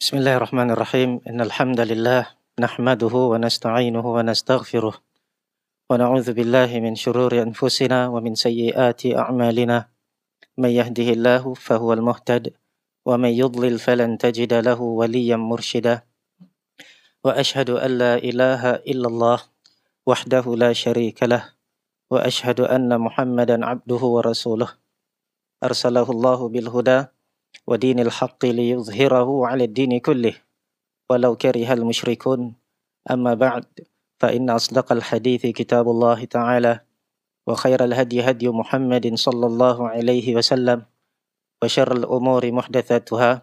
بسم الله الرحمن الرحيم إن الحمد لله نحمده ونستعينه ونستغفره ونعوذ بالله من شرور أنفسنا ومن سيئات أعمالنا من يهده الله فهو المهتد ومن يضلل فلن تجد له وليا مرشدا وأشهد أن لا إله إلا الله وحده لا شريك له وأشهد أن محمدا عبده ورسوله أرسله الله بالهدى ودين الحق ليظهره على الدين كله ولو كره المشركون أما بعد فإن أصدق الحديث كتاب الله تعالى وخير الهدي هدي محمد صلى الله عليه وسلم وشر الأمور محدثاتها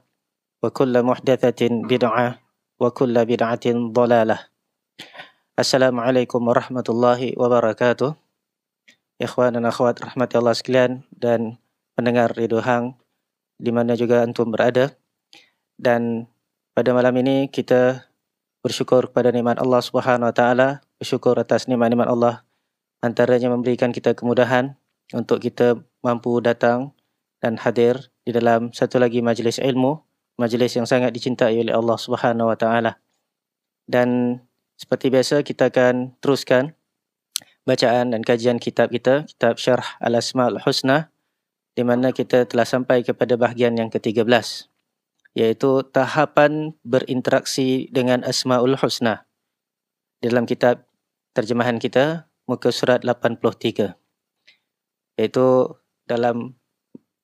وكل محدثة بدعة وكل بدعة ضلالة السلام عليكم ورحمة الله وبركاته إخوان أخوات رحمة الله سكلان dan pendengar Ridho Hang di mana juga antum berada. Dan pada malam ini kita bersyukur kepada nikmat Allah Subhanahu Wa Taala, bersyukur atas nikmat-nikmat Allah antaranya memberikan kita kemudahan untuk kita mampu datang dan hadir di dalam satu lagi majlis ilmu, majlis yang sangat dicintai oleh Allah Subhanahu Wa Taala. Dan seperti biasa kita akan teruskan bacaan dan kajian kitab kita, kitab Syarh Al-Asmaul Husna di mana kita telah sampai kepada bahagian yang ke-13 iaitu tahapan berinteraksi dengan Asmaul Husna dalam kitab terjemahan kita muka surat 83 iaitu dalam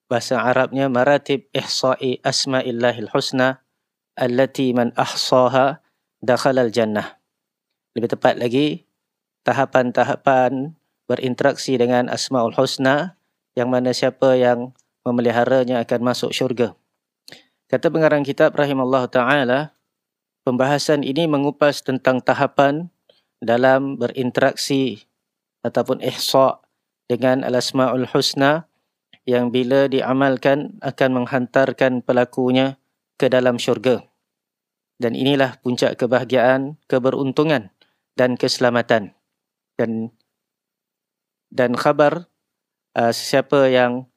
bahasa Arabnya maratib ihsai asmaillahil husna allati man ahsaha dakhalal jannah lebih tepat lagi tahapan-tahapan berinteraksi dengan asmaul husna yang mana siapa yang memeliharanya akan masuk syurga. Kata pengarang kitab rahimallahu taala, pembahasan ini mengupas tentang tahapan dalam berinteraksi ataupun ihsa dengan al-asmaul husna yang bila diamalkan akan menghantarkan pelakunya ke dalam syurga. Dan inilah puncak kebahagiaan, keberuntungan dan keselamatan. Dan dan khabar Uh, siapa yang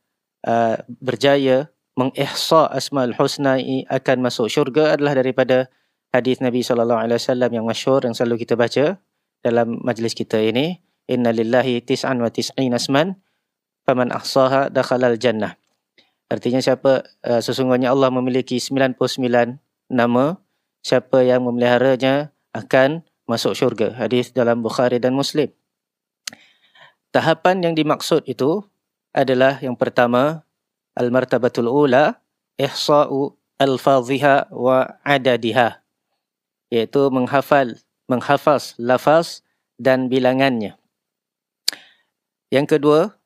uh, berjaya mengihsa asmal husna akan masuk syurga adalah daripada hadis Nabi sallallahu alaihi wasallam yang masyhur yang selalu kita baca dalam majlis kita ini innalillahi tis'an wa tis'in asman faman ahsaha dakhalal jannah artinya siapa uh, sesungguhnya Allah memiliki 99 nama siapa yang memeliharanya akan masuk syurga hadis dalam Bukhari dan Muslim Tahapan yang dimaksud itu adalah yang pertama al-martabatul ula ihsa'u al-fadhiha wa adadiha iaitu menghafal menghafaz lafaz dan bilangannya. Yang kedua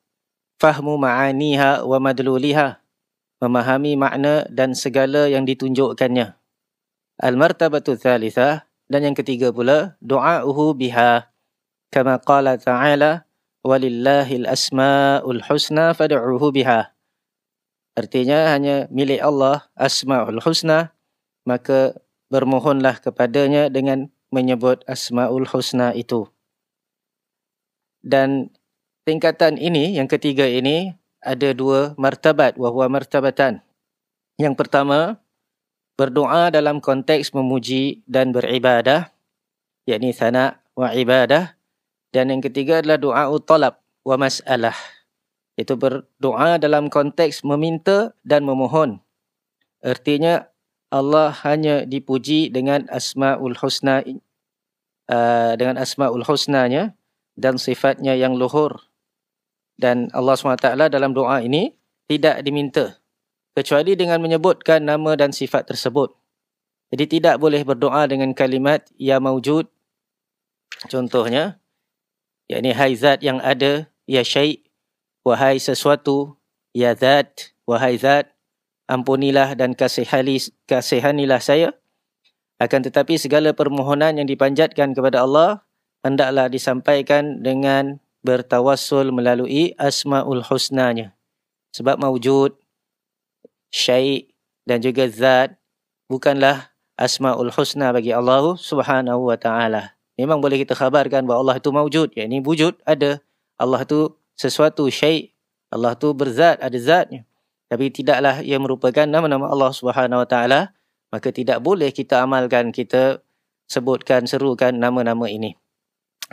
fahmu ma'aniha wa madluliha memahami makna dan segala yang ditunjukkannya. Al-martabatul thalithah dan yang ketiga pula du'a'uhu biha kama qala ta'ala Al asmaul husna fad'uhu biha. Artinya hanya milik Allah asmaul husna maka bermohonlah kepadanya dengan menyebut asmaul husna itu. Dan tingkatan ini yang ketiga ini ada dua martabat wahwa martabatan. Yang pertama berdoa dalam konteks memuji dan beribadah yakni sana wa ibadah dan yang ketiga adalah doa utolab wa mas'alah. Itu berdoa dalam konteks meminta dan memohon. Artinya Allah hanya dipuji dengan asma'ul husna uh, dengan asma'ul husnanya dan sifatnya yang luhur. Dan Allah SWT dalam doa ini tidak diminta. Kecuali dengan menyebutkan nama dan sifat tersebut. Jadi tidak boleh berdoa dengan kalimat ya maujud. Contohnya, yakni hai zat yang ada ya Syaih, wahai sesuatu ya zat wahai zat ampunilah dan kasihani kasihanilah saya akan tetapi segala permohonan yang dipanjatkan kepada Allah hendaklah disampaikan dengan bertawassul melalui asmaul husnanya sebab maujud Syaih dan juga zat bukanlah asmaul husna bagi Allah Subhanahu wa taala memang boleh kita khabarkan bahawa Allah itu mawujud. Ya, ini wujud, ada. Allah itu sesuatu syaih. Allah itu berzat, ada zatnya. Tapi tidaklah ia merupakan nama-nama Allah Subhanahu Wa Maka tidak boleh kita amalkan, kita sebutkan, serukan nama-nama ini.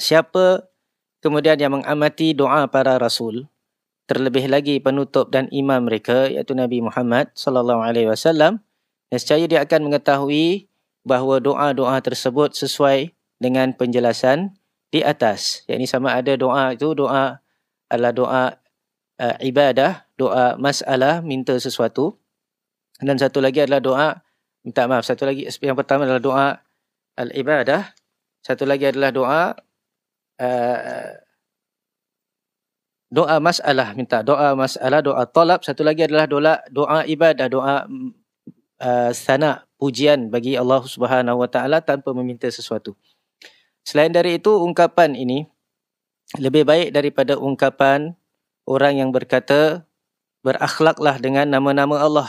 Siapa kemudian yang mengamati doa para rasul, terlebih lagi penutup dan imam mereka iaitu Nabi Muhammad sallallahu alaihi wasallam nescaya dia akan mengetahui bahawa doa-doa tersebut sesuai dengan penjelasan di atas. Yang ini sama ada doa itu doa adalah doa uh, ibadah, doa masalah, minta sesuatu. Dan satu lagi adalah doa, minta maaf, satu lagi yang pertama adalah doa al-ibadah. Satu lagi adalah doa uh, doa masalah, minta doa masalah, doa tolap. Satu lagi adalah doa, doa ibadah, doa uh, sana pujian bagi Allah Subhanahu Wa Taala tanpa meminta sesuatu. Selain dari itu, ungkapan ini lebih baik daripada ungkapan orang yang berkata berakhlaklah dengan nama-nama Allah.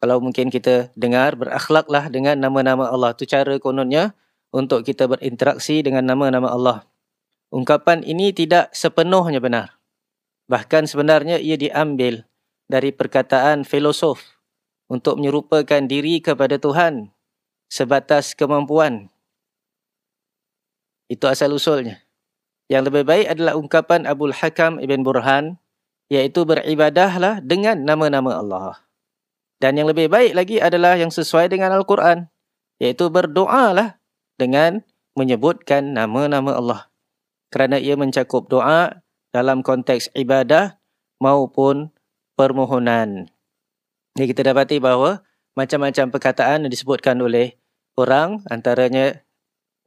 Kalau mungkin kita dengar berakhlaklah dengan nama-nama Allah. Itu cara kononnya untuk kita berinteraksi dengan nama-nama Allah. Ungkapan ini tidak sepenuhnya benar. Bahkan sebenarnya ia diambil dari perkataan filosof untuk menyerupakan diri kepada Tuhan sebatas kemampuan. Itu asal-usulnya. Yang lebih baik adalah ungkapan Abu Hakam Ibn Burhan, iaitu beribadahlah dengan nama-nama Allah. Dan yang lebih baik lagi adalah yang sesuai dengan Al-Quran, iaitu berdoalah dengan menyebutkan nama-nama Allah. Kerana ia mencakup doa dalam konteks ibadah maupun permohonan. Jadi kita dapati bahawa macam-macam perkataan yang disebutkan oleh orang antaranya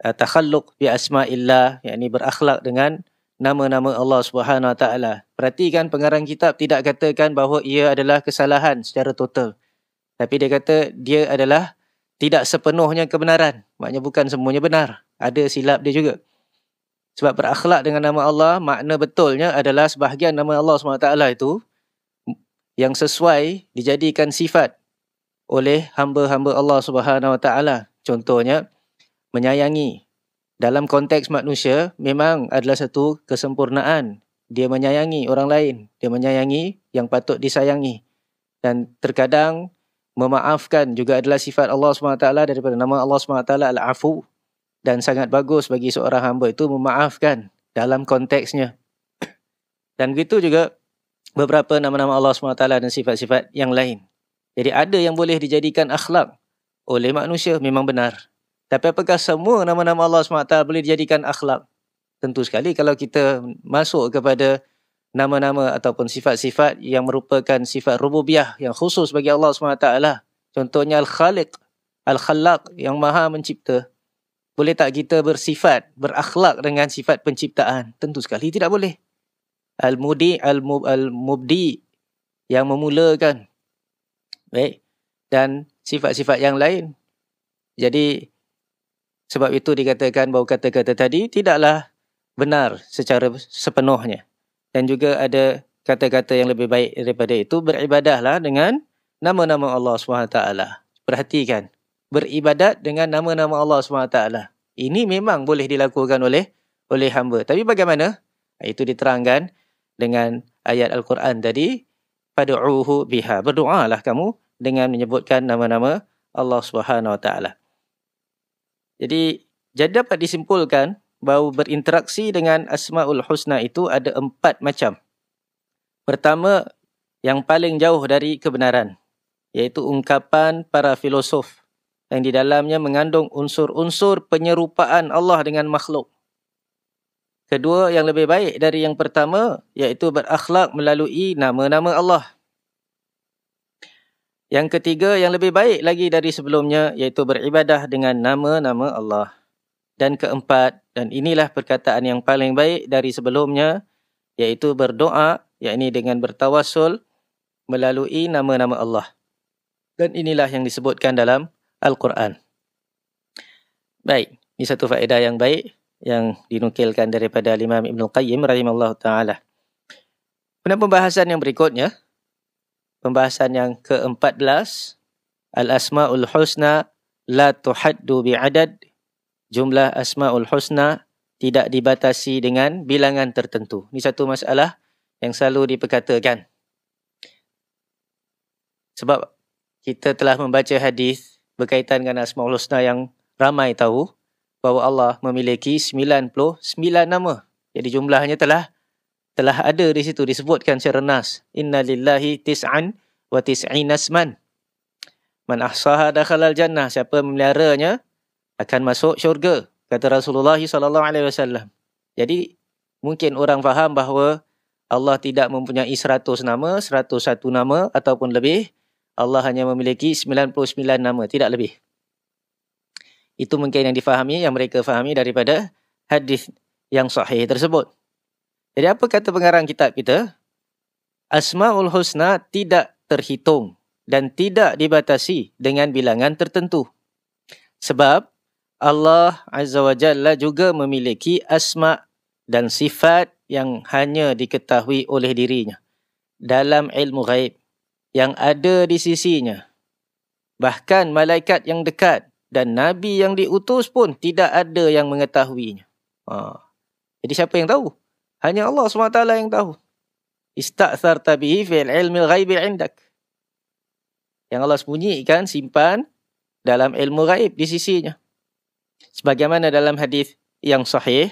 uh, takhalluq bi asmaillah yakni berakhlak dengan nama-nama Allah Subhanahu Wa Taala. Perhatikan pengarang kitab tidak katakan bahawa ia adalah kesalahan secara total. Tapi dia kata dia adalah tidak sepenuhnya kebenaran. Maknanya bukan semuanya benar. Ada silap dia juga. Sebab berakhlak dengan nama Allah, makna betulnya adalah sebahagian nama Allah Subhanahu Wa Taala itu yang sesuai dijadikan sifat oleh hamba-hamba Allah Subhanahu Wa Taala. Contohnya, menyayangi. Dalam konteks manusia, memang adalah satu kesempurnaan. Dia menyayangi orang lain. Dia menyayangi yang patut disayangi. Dan terkadang, memaafkan juga adalah sifat Allah SWT daripada nama Allah SWT Al-Afu. Dan sangat bagus bagi seorang hamba itu memaafkan dalam konteksnya. Dan begitu juga beberapa nama-nama Allah SWT dan sifat-sifat yang lain. Jadi ada yang boleh dijadikan akhlak oleh manusia memang benar. Tapi apakah semua nama-nama Allah SWT boleh dijadikan akhlak? Tentu sekali kalau kita masuk kepada nama-nama ataupun sifat-sifat yang merupakan sifat rububiah yang khusus bagi Allah SWT. Lah. Contohnya Al-Khaliq, Al-Khalaq yang maha mencipta. Boleh tak kita bersifat, berakhlak dengan sifat penciptaan? Tentu sekali tidak boleh. Al-Mudi, Al-Mubdi yang memulakan. Baik. Dan sifat-sifat yang lain. Jadi sebab itu dikatakan bahawa kata-kata tadi tidaklah benar secara sepenuhnya. Dan juga ada kata-kata yang lebih baik daripada itu beribadahlah dengan nama-nama Allah SWT. Perhatikan, beribadat dengan nama-nama Allah SWT. Ini memang boleh dilakukan oleh oleh hamba. Tapi bagaimana? Itu diterangkan dengan ayat Al-Quran tadi. Pada'uhu biha. Berdoalah kamu dengan menyebutkan nama-nama Allah Subhanahu Wa Taala. Jadi jadi dapat disimpulkan bahawa berinteraksi dengan Asmaul Husna itu ada empat macam. Pertama, yang paling jauh dari kebenaran, iaitu ungkapan para filosof yang di dalamnya mengandung unsur-unsur penyerupaan Allah dengan makhluk. Kedua, yang lebih baik dari yang pertama, iaitu berakhlak melalui nama-nama Allah. Yang ketiga yang lebih baik lagi dari sebelumnya iaitu beribadah dengan nama-nama Allah. Dan keempat dan inilah perkataan yang paling baik dari sebelumnya iaitu berdoa yakni dengan bertawassul melalui nama-nama Allah. Dan inilah yang disebutkan dalam Al-Quran. Baik, ini satu faedah yang baik yang dinukilkan daripada Imam Ibn Al-Qayyim rahimahullah ta'ala. Pada pembahasan yang berikutnya, pembahasan yang ke-14 Al Asmaul Husna la tuhaddu bi adad jumlah Asmaul Husna tidak dibatasi dengan bilangan tertentu. Ini satu masalah yang selalu diperkatakan. Sebab kita telah membaca hadis berkaitan dengan Asmaul Husna yang ramai tahu bahawa Allah memiliki 99 nama. Jadi jumlahnya telah telah ada di situ disebutkan secara nas inna lillahi tis'an wa tis'in asman man ahsaha dakhala al jannah siapa memeliharanya akan masuk syurga kata Rasulullah sallallahu alaihi wasallam jadi mungkin orang faham bahawa Allah tidak mempunyai 100 nama 101 nama ataupun lebih Allah hanya memiliki 99 nama tidak lebih itu mungkin yang difahami yang mereka fahami daripada hadis yang sahih tersebut jadi apa kata pengarang kitab kita? Asmaul Husna tidak terhitung dan tidak dibatasi dengan bilangan tertentu. Sebab Allah Azza wa Jalla juga memiliki asma dan sifat yang hanya diketahui oleh dirinya dalam ilmu ghaib yang ada di sisinya. Bahkan malaikat yang dekat dan nabi yang diutus pun tidak ada yang mengetahuinya. Ha. Jadi siapa yang tahu? Hanya Allah SWT yang tahu. Istaqsar tabihi fil ilmi ghaibi indak. Yang Allah sembunyikan, simpan dalam ilmu ghaib di sisinya. Sebagaimana dalam hadis yang sahih.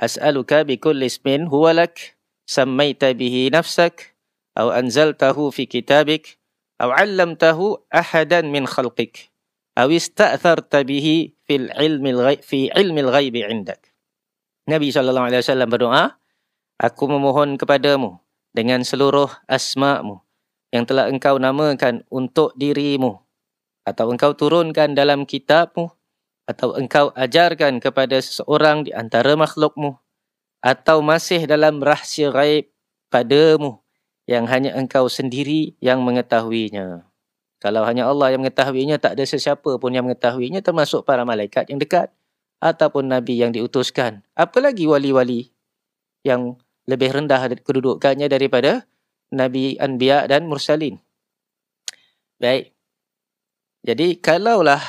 As'aluka bi kulli ismin huwa lak. Sammaita bihi nafsak. Au anzaltahu fi kitabik. atau allamtahu ahadan min khalqik. Au istaqsarta bihi fil ilmi ghaibi indak. Nabi SAW berdoa aku memohon kepadamu dengan seluruh asma'mu yang telah engkau namakan untuk dirimu atau engkau turunkan dalam kitabmu atau engkau ajarkan kepada seseorang di antara makhlukmu atau masih dalam rahsia raib padamu yang hanya engkau sendiri yang mengetahuinya. Kalau hanya Allah yang mengetahuinya, tak ada sesiapa pun yang mengetahuinya termasuk para malaikat yang dekat ataupun Nabi yang diutuskan. Apa lagi wali-wali yang lebih rendah kedudukannya daripada Nabi Anbiya dan Mursalin. Baik. Jadi, kalaulah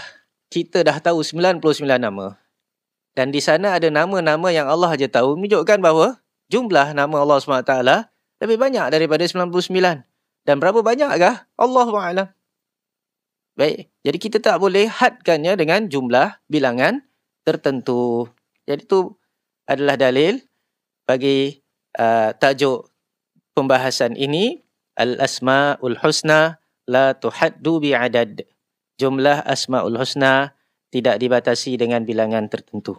kita dah tahu 99 nama dan di sana ada nama-nama yang Allah saja tahu, menunjukkan bahawa jumlah nama Allah SWT lebih banyak daripada 99. Dan berapa banyakkah? Allah SWT. Baik. Jadi, kita tak boleh hadkannya dengan jumlah bilangan tertentu. Jadi, itu adalah dalil bagi uh, tajuk pembahasan ini al asmaul husna la tuhaddu bi adad jumlah asmaul husna tidak dibatasi dengan bilangan tertentu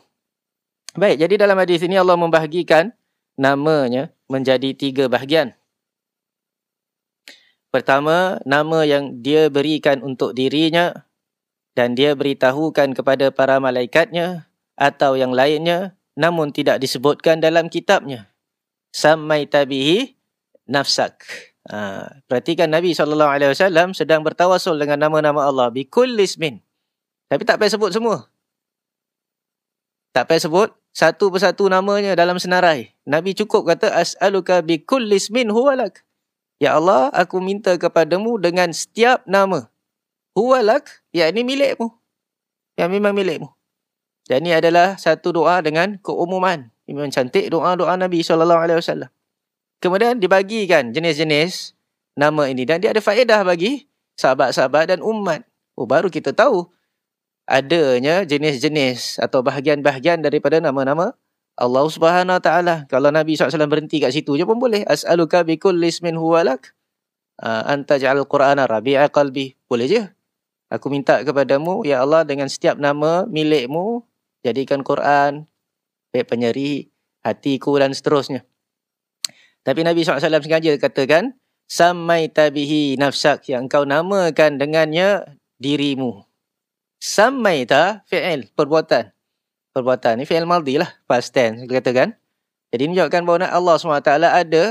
baik jadi dalam hadis ini Allah membahagikan namanya menjadi tiga bahagian pertama nama yang dia berikan untuk dirinya dan dia beritahukan kepada para malaikatnya atau yang lainnya namun tidak disebutkan dalam kitabnya samaita nafsak. Ha, perhatikan Nabi saw sedang bertawasul dengan nama-nama Allah Bikul kulli ismin. Tapi tak payah sebut semua. Tak payah sebut satu persatu namanya dalam senarai. Nabi cukup kata as'aluka bi kulli ismin huwalak. Ya Allah, aku minta kepadamu dengan setiap nama. Huwalak, ya ini milikmu. Yang memang milikmu. Dan ini adalah satu doa dengan keumuman. Memang cantik doa-doa Nabi sallallahu alaihi wasallam. Kemudian dibagikan jenis-jenis nama ini dan dia ada faedah bagi sahabat-sahabat dan umat. Oh baru kita tahu adanya jenis-jenis atau bahagian-bahagian daripada nama-nama Allah Subhanahu taala. Kalau Nabi SAW berhenti kat situ je pun boleh. As'aluka bi kulli ismin huwalak uh, ha, anta ja'al qur'ana rabi'a qalbi. Boleh je. Aku minta kepadamu ya Allah dengan setiap nama milikmu jadikan Quran baik penyeri hatiku dan seterusnya. Tapi Nabi SAW sengaja katakan, Samai tabihi nafsak yang engkau namakan dengannya dirimu. Samai ta fi'il, perbuatan. Perbuatan ni fi'il maldi lah, past tense dia katakan. Jadi ini menunjukkan bahawa Allah SWT ada,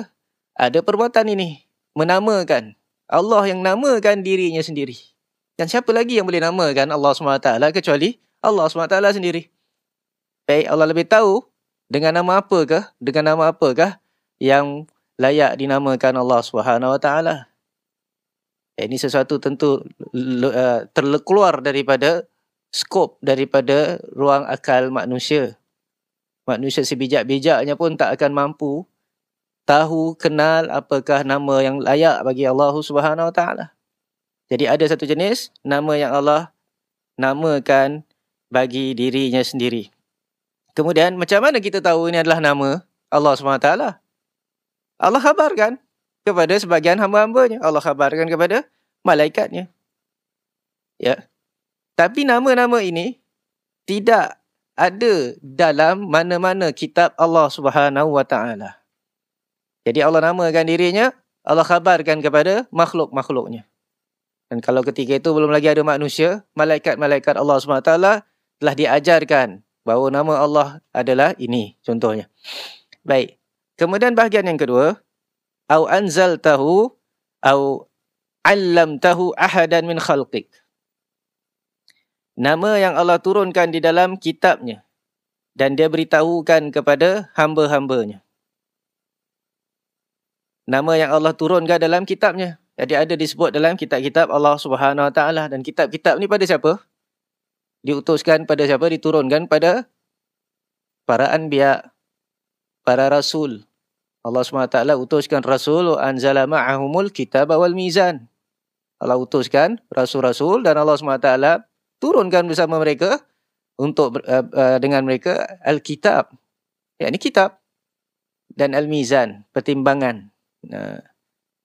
ada perbuatan ini. Menamakan. Allah yang namakan dirinya sendiri. Dan siapa lagi yang boleh namakan Allah SWT kecuali Allah SWT sendiri. Baik eh, Allah lebih tahu dengan nama apakah dengan nama apakah yang layak dinamakan Allah Subhanahu Wa Taala. Eh, ini sesuatu tentu eh, terkeluar daripada skop daripada ruang akal manusia. Manusia sebijak-bijaknya pun tak akan mampu tahu kenal apakah nama yang layak bagi Allah Subhanahu Wa Taala. Jadi ada satu jenis nama yang Allah namakan bagi dirinya sendiri. Kemudian macam mana kita tahu ini adalah nama Allah SWT? Allah khabarkan kepada sebagian hamba-hambanya. Allah khabarkan kepada malaikatnya. Ya. Tapi nama-nama ini tidak ada dalam mana-mana kitab Allah Subhanahu Wa Taala. Jadi Allah namakan dirinya, Allah khabarkan kepada makhluk-makhluknya. Dan kalau ketika itu belum lagi ada manusia, malaikat-malaikat Allah Subhanahu SWT telah diajarkan bahawa nama Allah adalah ini contohnya. Baik. Kemudian bahagian yang kedua, au anzaltahu au tahu, ahadan min khalqik. Nama yang Allah turunkan di dalam kitabnya dan dia beritahukan kepada hamba-hambanya. Nama yang Allah turunkan dalam kitabnya. Jadi ada disebut dalam kitab-kitab Allah Subhanahu Wa Taala dan kitab-kitab ni pada siapa? diutuskan pada siapa? Diturunkan pada para anbiya, para rasul. Allah SWT utuskan rasul wa anzala ma'ahumul kitab wal mizan. Allah utuskan rasul-rasul dan Allah SWT turunkan bersama mereka untuk uh, uh, dengan mereka alkitab. kitab Ya, ini kitab dan al-mizan, pertimbangan. Nah,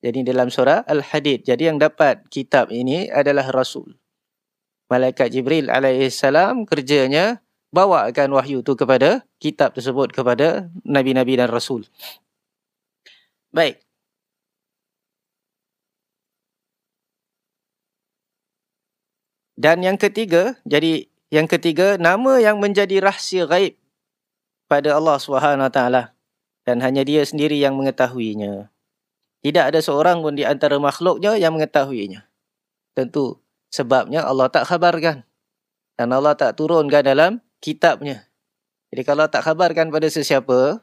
jadi dalam surah Al-Hadid. Jadi yang dapat kitab ini adalah Rasul. Malaikat Jibril alaihissalam kerjanya bawakan wahyu itu kepada kitab tersebut kepada nabi-nabi dan rasul. Baik. Dan yang ketiga, jadi yang ketiga nama yang menjadi rahsia gaib pada Allah Swt dan hanya dia sendiri yang mengetahuinya. Tidak ada seorang pun di antara makhluknya yang mengetahuinya. Tentu Sebabnya Allah tak khabarkan. Dan Allah tak turunkan dalam kitabnya. Jadi kalau tak khabarkan pada sesiapa,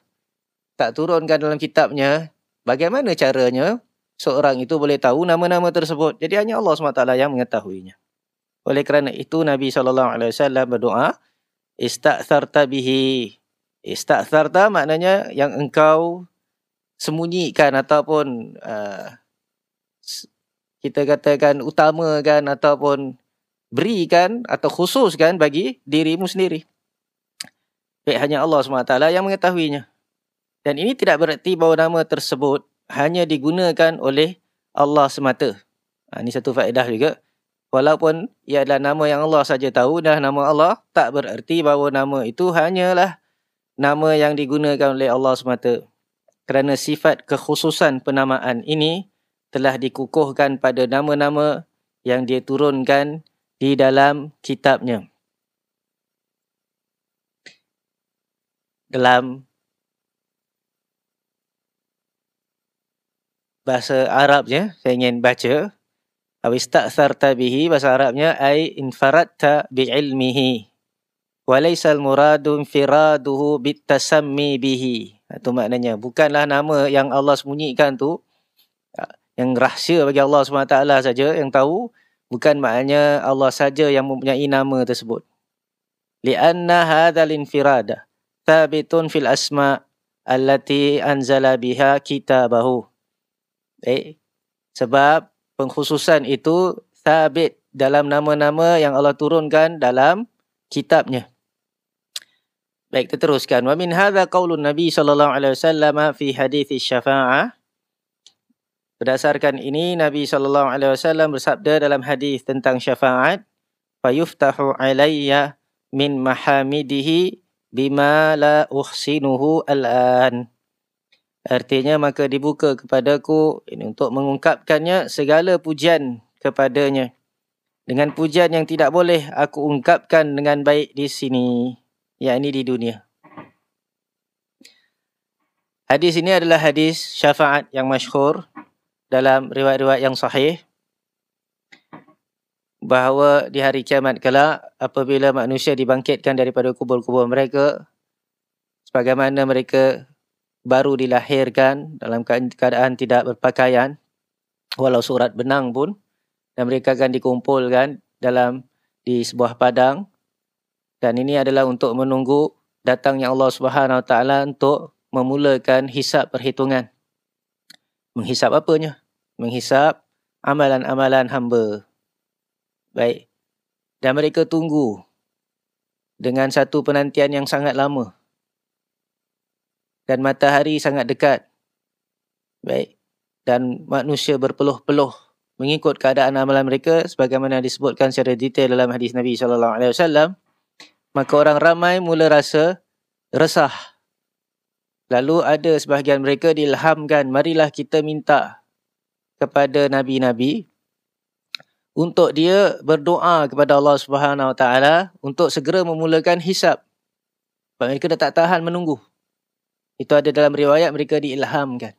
tak turunkan dalam kitabnya, bagaimana caranya seorang itu boleh tahu nama-nama tersebut? Jadi hanya Allah SWT yang mengetahuinya. Oleh kerana itu Nabi SAW berdoa, Istaktharta bihi. Istaktharta maknanya yang engkau sembunyikan ataupun uh, kita katakan utama utamakan ataupun berikan atau khusus kan bagi dirimu sendiri. Baik, eh, hanya Allah SWT yang mengetahuinya. Dan ini tidak berarti bahawa nama tersebut hanya digunakan oleh Allah semata. Ha, ini satu faedah juga. Walaupun ia adalah nama yang Allah saja tahu dah nama Allah tak berarti bahawa nama itu hanyalah nama yang digunakan oleh Allah semata. Kerana sifat kekhususan penamaan ini telah dikukuhkan pada nama-nama yang dia turunkan di dalam kitabnya. Dalam bahasa Arabnya, saya ingin baca. Awistaksarta bihi, bahasa Arabnya, ay infaratta bi'ilmihi. Walaisal muradun firaduhu bitasammi bihi. Itu maknanya, bukanlah nama yang Allah sembunyikan tu yang rahsia bagi Allah SWT saja yang tahu bukan maknanya Allah saja yang mempunyai nama tersebut li'anna hadzal infirada thabitun fil asma allati anzala biha kitabahu eh sebab pengkhususan itu thabit dalam nama-nama yang Allah turunkan dalam kitabnya baik kita teruskan wa min hadza qaulun nabi sallallahu alaihi wasallam fi hadis syafa'ah Berdasarkan ini Nabi sallallahu alaihi wasallam bersabda dalam hadis tentang syafaat fayuftahu alayya min mahamidihi bima la uhsinuhu an Artinya maka dibuka kepadaku ini untuk mengungkapkannya segala pujian kepadanya dengan pujian yang tidak boleh aku ungkapkan dengan baik di sini yakni di dunia. Hadis ini adalah hadis syafaat yang masyhur dalam riwayat-riwayat yang sahih bahawa di hari kiamat kala apabila manusia dibangkitkan daripada kubur-kubur mereka sebagaimana mereka baru dilahirkan dalam keadaan tidak berpakaian walau surat benang pun dan mereka akan dikumpulkan dalam di sebuah padang dan ini adalah untuk menunggu datangnya Allah Subhanahu Wa Taala untuk memulakan hisap perhitungan menghisap apanya? Menghisap amalan-amalan hamba. Baik. Dan mereka tunggu dengan satu penantian yang sangat lama. Dan matahari sangat dekat. Baik. Dan manusia berpeluh-peluh mengikut keadaan amalan mereka sebagaimana disebutkan secara detail dalam hadis Nabi sallallahu alaihi wasallam maka orang ramai mula rasa resah Lalu ada sebahagian mereka dilhamkan, marilah kita minta kepada nabi-nabi untuk dia berdoa kepada Allah Subhanahu Wa Taala untuk segera memulakan hisap. Sebab mereka dah tak tahan menunggu. Itu ada dalam riwayat mereka diilhamkan.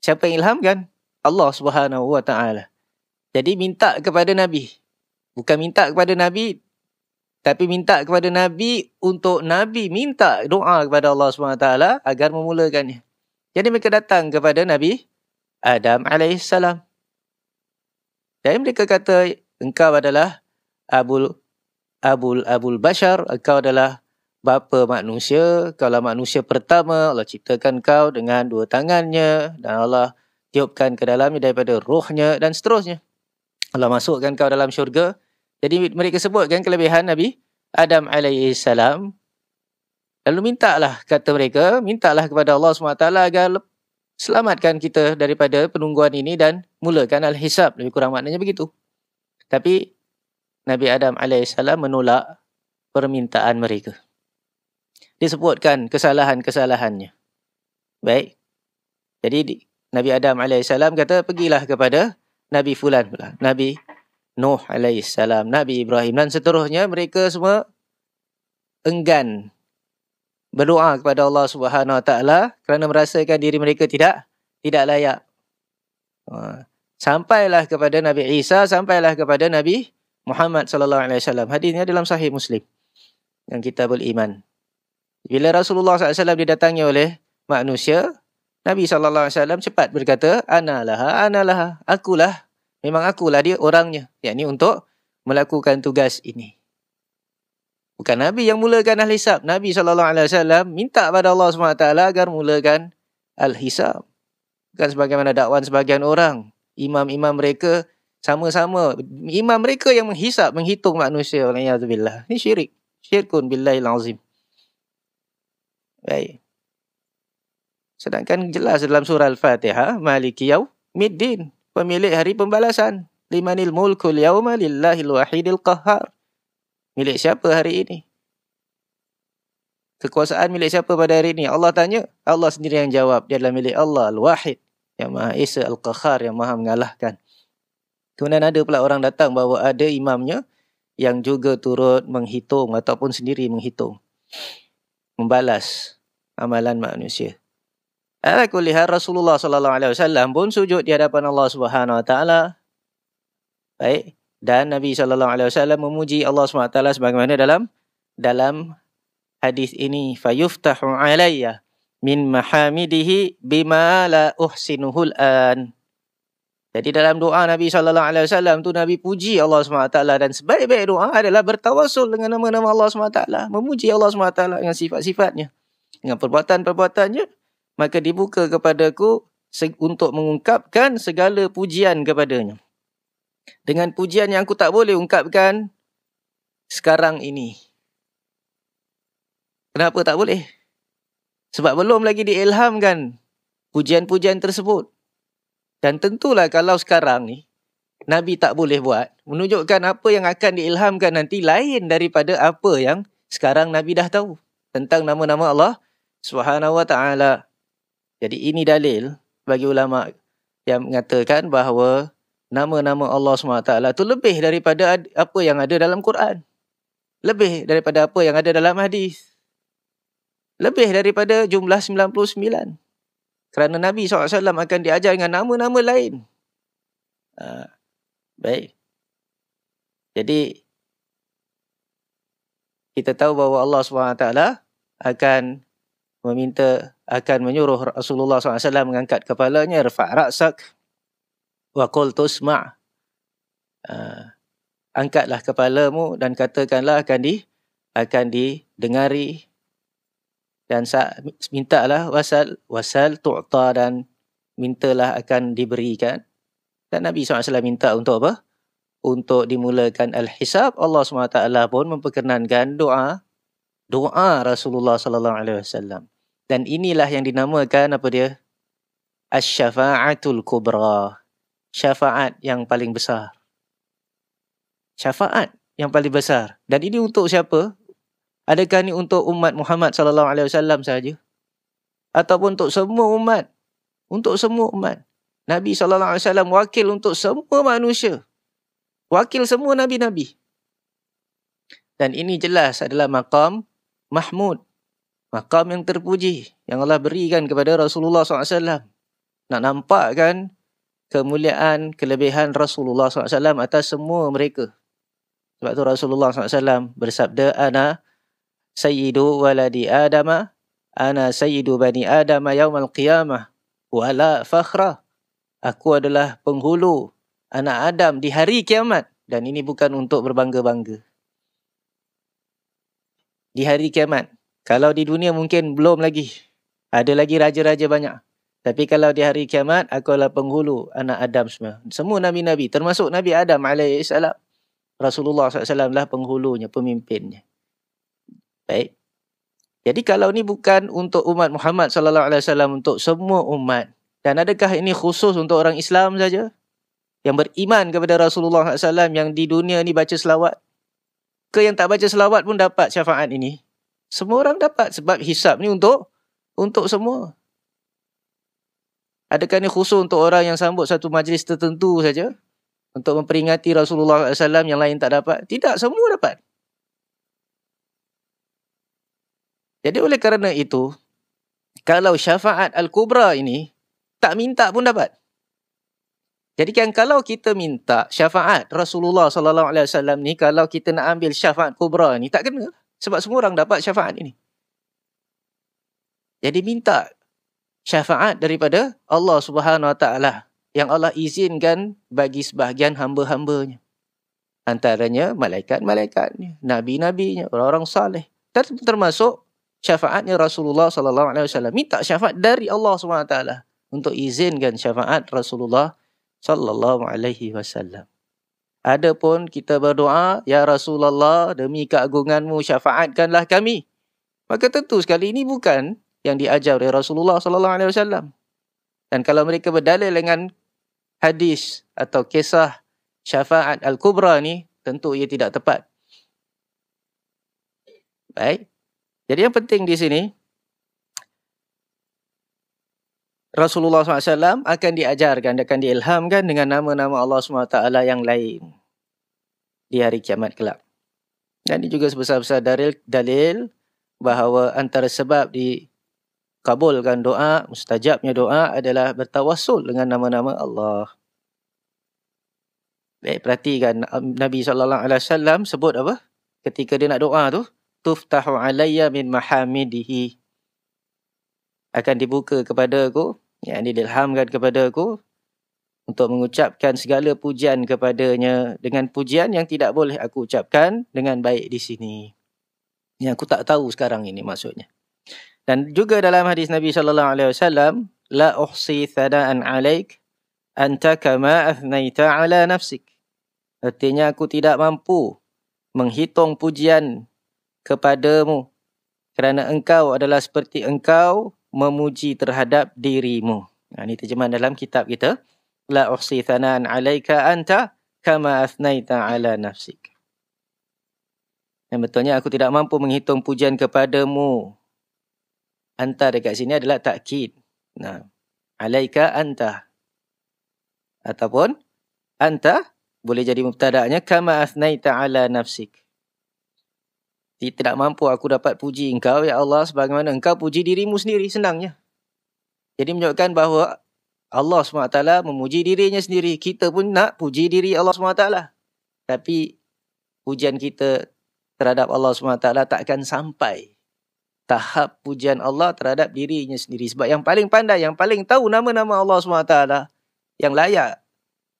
Siapa yang ilhamkan? Allah Subhanahu Wa Taala. Jadi minta kepada nabi. Bukan minta kepada nabi tapi minta kepada Nabi untuk Nabi minta doa kepada Allah SWT agar memulakannya. Jadi mereka datang kepada Nabi Adam AS. Dan mereka kata, engkau adalah Abul Abul Abul Bashar, engkau adalah bapa manusia. Kalau manusia pertama, Allah ciptakan kau dengan dua tangannya dan Allah tiupkan ke dalamnya daripada rohnya dan seterusnya. Allah masukkan kau dalam syurga. Jadi mereka sebutkan kelebihan Nabi Adam alaihissalam. Lalu mintalah kata mereka, mintalah kepada Allah SWT agar selamatkan kita daripada penungguan ini dan mulakan al-hisab. Lebih kurang maknanya begitu. Tapi Nabi Adam alaihissalam menolak permintaan mereka. Disebutkan kesalahan-kesalahannya. Baik. Jadi Nabi Adam alaihissalam kata, pergilah kepada Nabi Fulan pula. Nabi Nuh alaihissalam, Nabi Ibrahim dan seterusnya mereka semua enggan berdoa kepada Allah Subhanahu Wa Taala kerana merasakan diri mereka tidak tidak layak. Ha, sampailah kepada Nabi Isa, sampailah kepada Nabi Muhammad sallallahu alaihi wasallam. Hadisnya dalam Sahih Muslim yang kita beriman. Bila Rasulullah SAW didatangi oleh manusia, Nabi Sallallahu Alaihi Wasallam cepat berkata, Analaha, analaha, akulah Memang akulah dia orangnya. Yang ni untuk melakukan tugas ini. Bukan Nabi yang mulakan Al-Hisab. Nabi SAW minta kepada Allah SWT agar mulakan Al-Hisab. Bukan sebagaimana dakwaan sebagian orang. Imam-imam mereka sama-sama. Imam mereka yang menghisap, menghitung manusia. Ini syirik. Syirkun billahil azim. Baik. Sedangkan jelas dalam surah Al-Fatihah, Maliki Yaw Middin pemilik hari pembalasan. Limanil mulkul yauma lillahil wahidil qahhar. Milik siapa hari ini? Kekuasaan milik siapa pada hari ini? Allah tanya. Allah sendiri yang jawab. Dia adalah milik Allah al-wahid. Yang maha esa al-qahhar. Yang maha mengalahkan. Kemudian ada pula orang datang bahawa ada imamnya yang juga turut menghitung ataupun sendiri menghitung. Membalas amalan manusia. Ala kulli Rasulullah sallallahu alaihi wasallam pun sujud di hadapan Allah Subhanahu wa taala. Baik, dan Nabi sallallahu alaihi wasallam memuji Allah Subhanahu wa taala sebagaimana dalam dalam hadis ini fayuftahu alayya min mahamidihi bima la uhsinuhul an. Jadi dalam doa Nabi sallallahu alaihi wasallam tu Nabi puji Allah Subhanahu wa taala dan sebaik-baik doa adalah bertawassul dengan nama-nama Allah Subhanahu wa taala, memuji Allah Subhanahu wa taala dengan sifat-sifatnya, dengan perbuatan-perbuatannya. perbuatan perbuatannya maka dibuka kepadaku untuk mengungkapkan segala pujian kepadanya. Dengan pujian yang aku tak boleh ungkapkan sekarang ini. Kenapa tak boleh? Sebab belum lagi diilhamkan pujian-pujian tersebut. Dan tentulah kalau sekarang ni, Nabi tak boleh buat, menunjukkan apa yang akan diilhamkan nanti lain daripada apa yang sekarang Nabi dah tahu tentang nama-nama Allah Subhanahu Wa Taala. Jadi ini dalil bagi ulama yang mengatakan bahawa nama-nama Allah SWT tu lebih daripada apa yang ada dalam Quran. Lebih daripada apa yang ada dalam hadis. Lebih daripada jumlah 99. Kerana Nabi SAW akan diajar dengan nama-nama lain. Uh, baik. Jadi, kita tahu bahawa Allah SWT akan meminta akan menyuruh Rasulullah SAW mengangkat kepalanya rafa' ra'sak wa qul tusma' ah, angkatlah kepalamu dan katakanlah akan di akan didengari dan mintalah wasal wasal tu'ta dan mintalah akan diberikan dan Nabi SAW minta untuk apa? Untuk dimulakan al-hisab, Allah SWT pun memperkenankan doa doa Rasulullah sallallahu alaihi wasallam. Dan inilah yang dinamakan apa dia? asyafaatul syafaatul kubra. Syafaat yang paling besar. Syafaat yang paling besar. Dan ini untuk siapa? Adakah ini untuk umat Muhammad sallallahu alaihi wasallam saja? Ataupun untuk semua umat? Untuk semua umat. Nabi sallallahu alaihi wasallam wakil untuk semua manusia. Wakil semua nabi-nabi. Dan ini jelas adalah maqam Mahmud makam yang terpuji yang Allah berikan kepada Rasulullah SAW. Nak nampakkan kemuliaan, kelebihan Rasulullah SAW atas semua mereka. Sebab tu Rasulullah SAW bersabda, Ana sayyidu waladi Adama, Ana sayyidu bani Adama yaumal qiyamah, wala fakhra. Aku adalah penghulu anak Adam di hari kiamat. Dan ini bukan untuk berbangga-bangga. Di hari kiamat, kalau di dunia mungkin belum lagi. Ada lagi raja-raja banyak. Tapi kalau di hari kiamat, aku adalah penghulu anak Adam semua. Semua Nabi-Nabi, termasuk Nabi Adam AS. Rasulullah SAW lah penghulunya, pemimpinnya. Baik. Jadi kalau ni bukan untuk umat Muhammad SAW, untuk semua umat. Dan adakah ini khusus untuk orang Islam saja? Yang beriman kepada Rasulullah SAW yang di dunia ni baca selawat? Ke yang tak baca selawat pun dapat syafaat ini? semua orang dapat sebab hisap ni untuk untuk semua. Adakah ini khusus untuk orang yang sambut satu majlis tertentu saja untuk memperingati Rasulullah SAW yang lain tak dapat? Tidak, semua dapat. Jadi oleh kerana itu, kalau syafaat Al-Kubra ini tak minta pun dapat. Jadi kan kalau kita minta syafaat Rasulullah sallallahu alaihi wasallam ni kalau kita nak ambil syafaat kubra ni tak kena. Sebab semua orang dapat syafaat ini. Jadi minta syafaat daripada Allah Subhanahu Wa Taala yang Allah izinkan bagi sebahagian hamba-hambanya. Antaranya malaikat-malaikatnya, nabi-nabinya, orang-orang saleh. Termasuk syafaatnya Rasulullah sallallahu alaihi wasallam. Minta syafaat dari Allah Subhanahu Wa Taala untuk izinkan syafaat Rasulullah sallallahu alaihi wasallam. Adapun kita berdoa, Ya Rasulullah, demi keagunganmu syafaatkanlah kami. Maka tentu sekali ini bukan yang diajar oleh Rasulullah Sallallahu Alaihi Wasallam. Dan kalau mereka berdalil dengan hadis atau kisah syafaat Al-Kubra ni, tentu ia tidak tepat. Baik. Jadi yang penting di sini, Rasulullah SAW akan diajarkan, akan diilhamkan dengan nama-nama Allah SWT yang lain di hari kiamat kelak. Dan ini juga sebesar-besar dalil, dalil bahawa antara sebab dikabulkan doa, mustajabnya doa adalah bertawassul dengan nama-nama Allah. Baik, perhatikan Nabi sallallahu alaihi wasallam sebut apa? Ketika dia nak doa tu, tuftahu alayya min mahamidihi. Akan dibuka kepada aku yang dilhamkan kepada aku untuk mengucapkan segala pujian kepadanya dengan pujian yang tidak boleh aku ucapkan dengan baik di sini. Yang aku tak tahu sekarang ini maksudnya. Dan juga dalam hadis Nabi sallallahu alaihi wasallam, la uhsi thana'an 'alaik anta kama athnaita 'ala nafsik. Artinya aku tidak mampu menghitung pujian kepadamu kerana engkau adalah seperti engkau memuji terhadap dirimu. Ha, ini terjemahan dalam kitab kita. La uhsi thanan alaika anta kama asnaita ala nafsik. Yang betulnya aku tidak mampu menghitung pujian kepadamu. Anta dekat sini adalah takkid. Nah, alaika anta. Ataupun anta boleh jadi mubtada'nya kama asnaita ala nafsik tidak mampu aku dapat puji engkau ya Allah sebagaimana engkau puji dirimu sendiri senangnya. Jadi menunjukkan bahawa Allah SWT memuji dirinya sendiri. Kita pun nak puji diri Allah SWT. Tapi pujian kita terhadap Allah SWT takkan sampai tahap pujian Allah terhadap dirinya sendiri. Sebab yang paling pandai, yang paling tahu nama-nama Allah SWT yang layak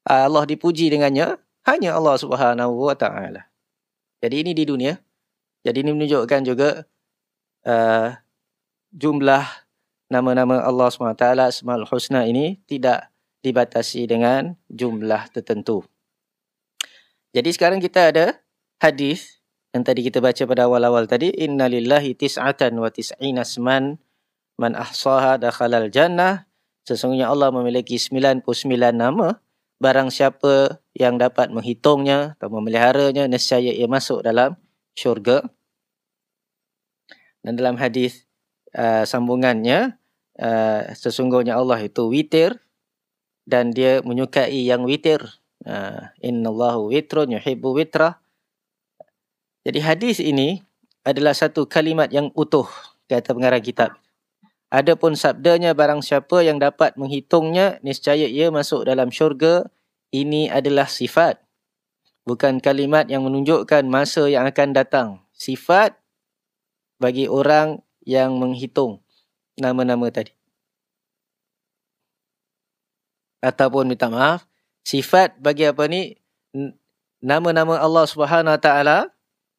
ah, Allah dipuji dengannya hanya Allah swt. Jadi ini di dunia. Jadi ini menunjukkan juga uh, jumlah nama-nama Allah SWT Asmaul Husna ini tidak dibatasi dengan jumlah tertentu. Jadi sekarang kita ada hadis yang tadi kita baca pada awal-awal tadi innalillahi tis'atan wa tis'ina asman man ahsaha dakhalal jannah sesungguhnya Allah memiliki 99 nama barang siapa yang dapat menghitungnya atau memeliharanya nescaya ia masuk dalam syurga. Dan dalam hadis uh, sambungannya, uh, sesungguhnya Allah itu witir dan dia menyukai yang witir. Uh, Inna Allahu witron yuhibbu witra. Jadi hadis ini adalah satu kalimat yang utuh kata pengarang kitab. Adapun sabdanya barang siapa yang dapat menghitungnya, niscaya ia masuk dalam syurga. Ini adalah sifat bukan kalimat yang menunjukkan masa yang akan datang. Sifat bagi orang yang menghitung nama-nama tadi. Ataupun minta maaf, sifat bagi apa ni? Nama-nama Allah Subhanahu Wa Taala,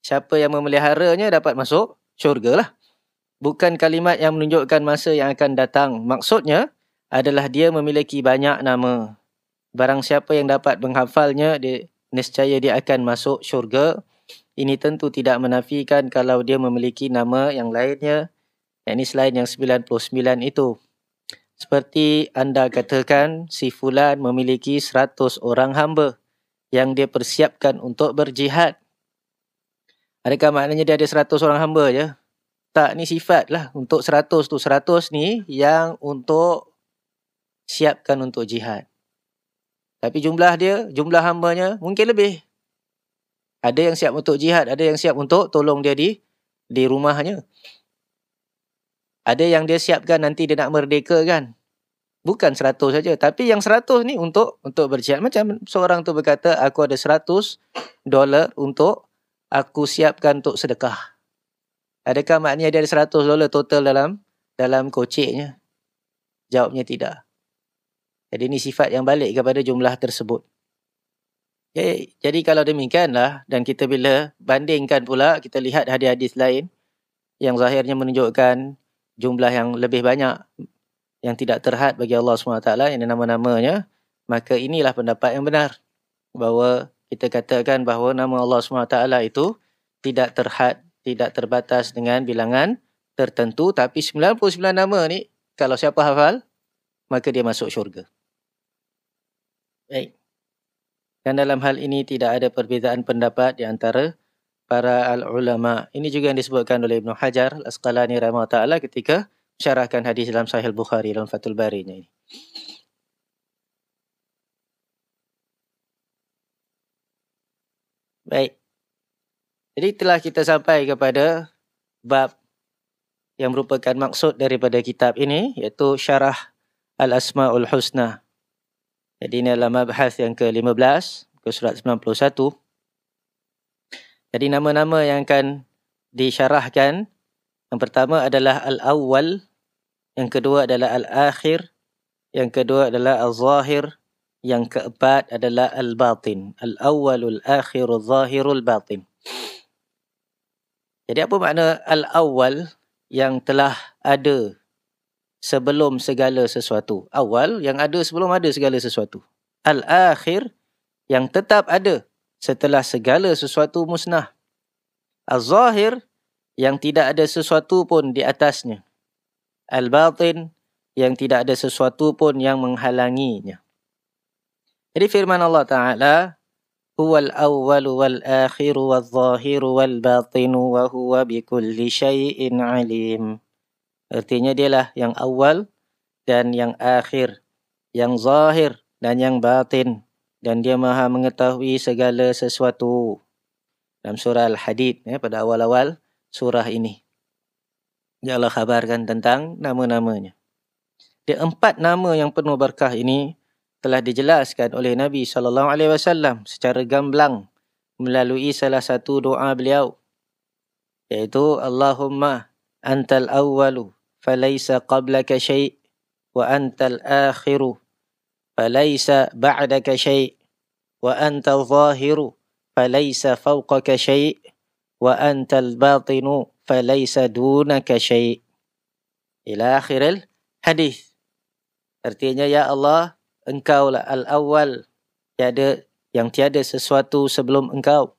siapa yang memeliharanya dapat masuk syurga lah. Bukan kalimat yang menunjukkan masa yang akan datang. Maksudnya adalah dia memiliki banyak nama. Barang siapa yang dapat menghafalnya, dia nescaya dia akan masuk syurga. Ini tentu tidak menafikan kalau dia memiliki nama yang lainnya, Ini selain yang 99 itu. Seperti anda katakan, si Fulan memiliki 100 orang hamba yang dia persiapkan untuk berjihad. Adakah maknanya dia ada 100 orang hamba je? Ya? Tak, ni sifat lah. Untuk 100 tu, 100 ni yang untuk siapkan untuk jihad. Tapi jumlah dia, jumlah hambanya mungkin lebih. Ada yang siap untuk jihad, ada yang siap untuk tolong dia di di rumahnya. Ada yang dia siapkan nanti dia nak merdeka kan. Bukan seratus saja, tapi yang seratus ni untuk untuk berjihad. Macam seorang tu berkata, aku ada seratus dolar untuk aku siapkan untuk sedekah. Adakah maknanya dia ada 100 dolar total dalam dalam kociknya? Jawabnya tidak. Jadi ini sifat yang balik kepada jumlah tersebut. Okay. Jadi kalau demikianlah dan kita bila bandingkan pula kita lihat hadis-hadis lain yang zahirnya menunjukkan jumlah yang lebih banyak yang tidak terhad bagi Allah SWT yang nama-namanya maka inilah pendapat yang benar bahawa kita katakan bahawa nama Allah SWT itu tidak terhad, tidak terbatas dengan bilangan tertentu tapi 99 nama ni kalau siapa hafal maka dia masuk syurga. Baik. Dan dalam hal ini tidak ada perbezaan pendapat di antara para al-ulama. Ini juga yang disebutkan oleh Ibn Hajar Asqalani Rahmat Ta'ala ketika syarahkan hadis dalam Sahih Bukhari dalam Fathul Bari ini. Baik. Jadi telah kita sampai kepada bab yang merupakan maksud daripada kitab ini iaitu syarah Al-Asmaul Husna. Jadi ini adalah mabahas yang ke-15 ke surat 91. Jadi nama-nama yang akan disyarahkan yang pertama adalah al-awwal, yang kedua adalah al-akhir, yang kedua adalah al-zahir, yang keempat adalah al-batin. al al akhir, al zahir, al batin. Jadi apa makna al-awwal yang telah ada sebelum segala sesuatu. Awal yang ada sebelum ada segala sesuatu. Al-akhir yang tetap ada setelah segala sesuatu musnah. Al-zahir yang tidak ada sesuatu pun di atasnya. Al-batin yang tidak ada sesuatu pun yang menghalanginya. Jadi firman Allah Ta'ala, Huwal awal wal akhir wal zahir wal batin wa huwa bi kulli syai'in alim. Artinya dialah yang awal dan yang akhir, yang zahir dan yang batin dan dia maha mengetahui segala sesuatu. Dalam surah Al-Hadid ya, pada awal-awal surah ini. Dia Allah khabarkan tentang nama-namanya. Di empat nama yang penuh berkah ini telah dijelaskan oleh Nabi SAW secara gamblang melalui salah satu doa beliau. Iaitu Allahumma antal awalu فليس قبلك شيء وأنت الآخر فليس بعدك شيء وأنت الظاهر فليس فوقك شيء وأنت الباطن فليس دونك شيء إلى آخر الحديث Artinya, Ya Allah, engkau lah al-awwal tiada, yang tiada sesuatu sebelum engkau.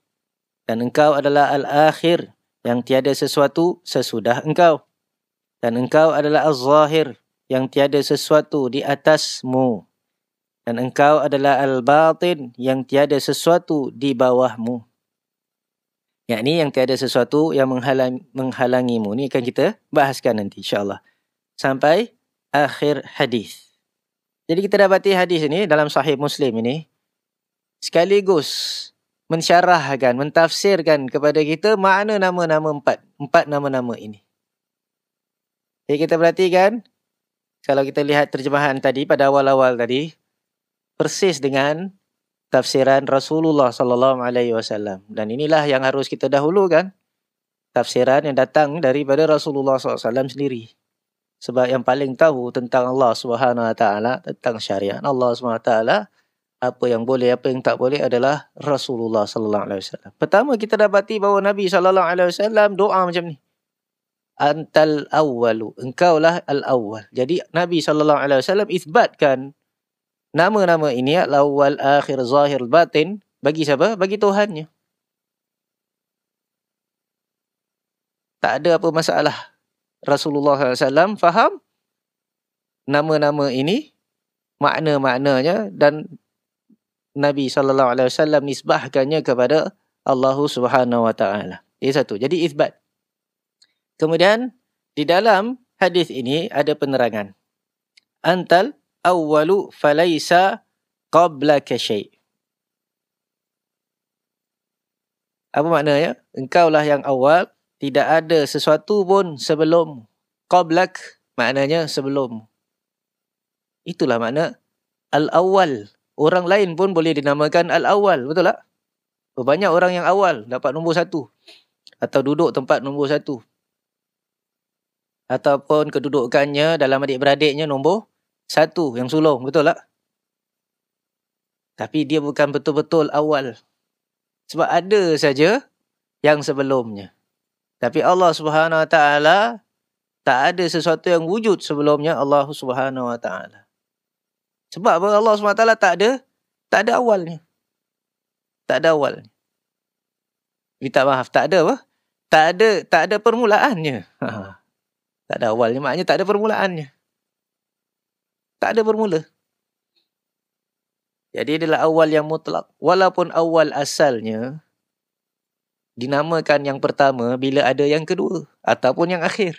Dan engkau adalah al-akhir yang tiada sesuatu sesudah engkau dan engkau adalah al zahir yang tiada sesuatu di atasmu dan engkau adalah al-batin yang tiada sesuatu di bawahmu Yang ini yang tiada sesuatu yang menghalang, menghalangimu ni akan kita bahaskan nanti insyaallah sampai akhir hadis jadi kita dapati hadis ini dalam sahih muslim ini sekaligus mensyarahkan, mentafsirkan kepada kita makna nama-nama empat. Empat nama-nama ini. Jadi kita perhatikan kalau kita lihat terjemahan tadi pada awal-awal tadi persis dengan tafsiran Rasulullah sallallahu alaihi wasallam dan inilah yang harus kita dahulukan tafsiran yang datang daripada Rasulullah sallallahu alaihi wasallam sendiri sebab yang paling tahu tentang Allah Subhanahu wa taala tentang syariat Allah Subhanahu wa taala apa yang boleh apa yang tak boleh adalah Rasulullah sallallahu alaihi wasallam. Pertama kita dapati bahawa Nabi sallallahu alaihi wasallam doa macam ni antal awalu. Engkaulah al awal. Jadi Nabi sallallahu alaihi wasallam isbatkan nama-nama ini ya, al awal, akhir, zahir, batin bagi siapa? Bagi Tuhannya. Tak ada apa masalah. Rasulullah SAW faham nama-nama ini, makna-maknanya dan Nabi Alaihi Wasallam nisbahkannya kepada Allah Subhanahu Wa Taala. Ini satu. Jadi isbat. Kemudian di dalam hadis ini ada penerangan. Antal awwalu falaysa qabla ka syai. Apa maknanya? Engkaulah yang awal, tidak ada sesuatu pun sebelum qablak maknanya sebelum. Itulah makna al-awwal. Orang lain pun boleh dinamakan al-awwal, betul tak? Banyak orang yang awal dapat nombor satu. Atau duduk tempat nombor satu ataupun kedudukannya dalam adik-beradiknya nombor satu yang sulung. Betul tak? Tapi dia bukan betul-betul awal. Sebab ada saja yang sebelumnya. Tapi Allah Subhanahu Wa Taala tak ada sesuatu yang wujud sebelumnya Allah Subhanahu Wa Taala. Sebab apa Allah Subhanahu Wa Taala tak ada tak ada awalnya. Tak ada awal. Minta maaf, tak ada apa? Tak ada tak ada permulaannya. Tak ada awalnya. Maknanya tak ada permulaannya. Tak ada bermula. Jadi adalah awal yang mutlak. Walaupun awal asalnya dinamakan yang pertama bila ada yang kedua ataupun yang akhir.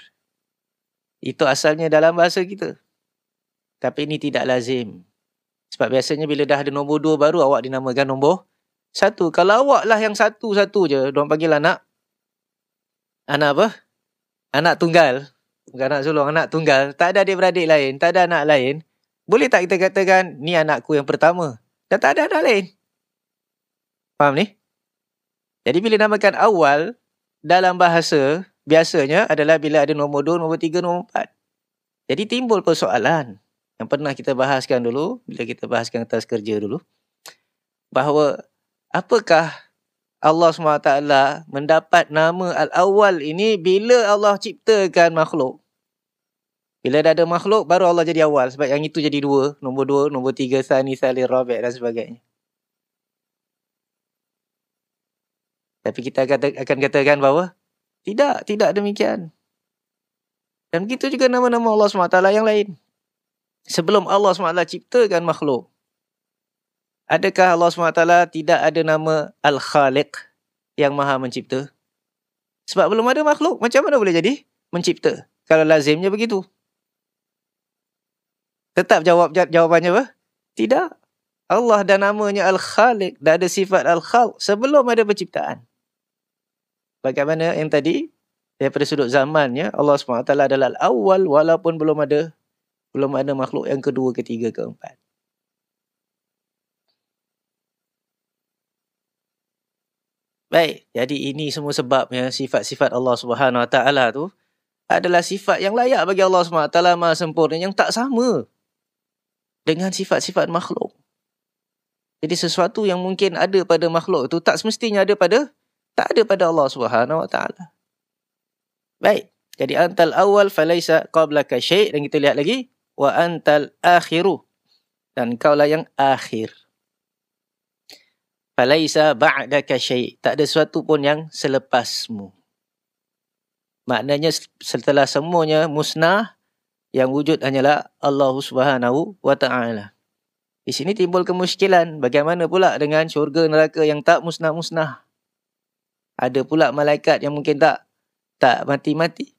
Itu asalnya dalam bahasa kita. Tapi ini tidak lazim. Sebab biasanya bila dah ada nombor dua baru awak dinamakan nombor satu. Kalau awak lah yang satu-satu je, diorang panggil anak. Anak apa? Anak tunggal. Bukan nak sulung, anak tunggal. Tak ada dia beradik lain, tak ada anak lain. Boleh tak kita katakan, ni anakku yang pertama. Dan tak ada anak lain. Faham ni? Jadi bila namakan awal, dalam bahasa, biasanya adalah bila ada nombor 2, nombor 3, nombor 4. Jadi timbul persoalan yang pernah kita bahaskan dulu, bila kita bahaskan atas kerja dulu, bahawa apakah Allah SWT mendapat nama Al-Awwal ini bila Allah ciptakan makhluk. Bila dah ada makhluk, baru Allah jadi awal. Sebab yang itu jadi dua. Nombor dua, nombor tiga, Sani, Salih, Rabi' dan sebagainya. Tapi kita akan katakan bahawa tidak, tidak demikian. Dan begitu juga nama-nama Allah SWT yang lain. Sebelum Allah SWT ciptakan makhluk, Adakah Allah SWT tidak ada nama Al-Khaliq yang maha mencipta? Sebab belum ada makhluk, macam mana boleh jadi mencipta? Kalau lazimnya begitu. Tetap jawab jawapannya apa? Tidak. Allah dan namanya Al-Khaliq dah ada sifat Al-Khalq sebelum ada penciptaan. Bagaimana yang tadi, daripada sudut zamannya, Allah SWT adalah awal walaupun belum ada belum ada makhluk yang kedua, ketiga, keempat. Baik, jadi ini semua sebabnya sifat-sifat Allah Subhanahu Wa Taala tu adalah sifat yang layak bagi Allah Subhanahu Wa Taala maha sempurna yang tak sama dengan sifat-sifat makhluk. Jadi sesuatu yang mungkin ada pada makhluk itu tak semestinya ada pada tak ada pada Allah Subhanahu Wa Taala. Baik, jadi antal awal falaisa qablaka syai' dan kita lihat lagi wa antal akhiru dan kaulah yang akhir. Falaisa ba'daka syai. Tak ada sesuatu pun yang selepasmu. Maknanya setelah semuanya musnah, yang wujud hanyalah Allah Subhanahu wa taala. Di sini timbul kemusykilan bagaimana pula dengan syurga neraka yang tak musnah-musnah. Ada pula malaikat yang mungkin tak tak mati-mati.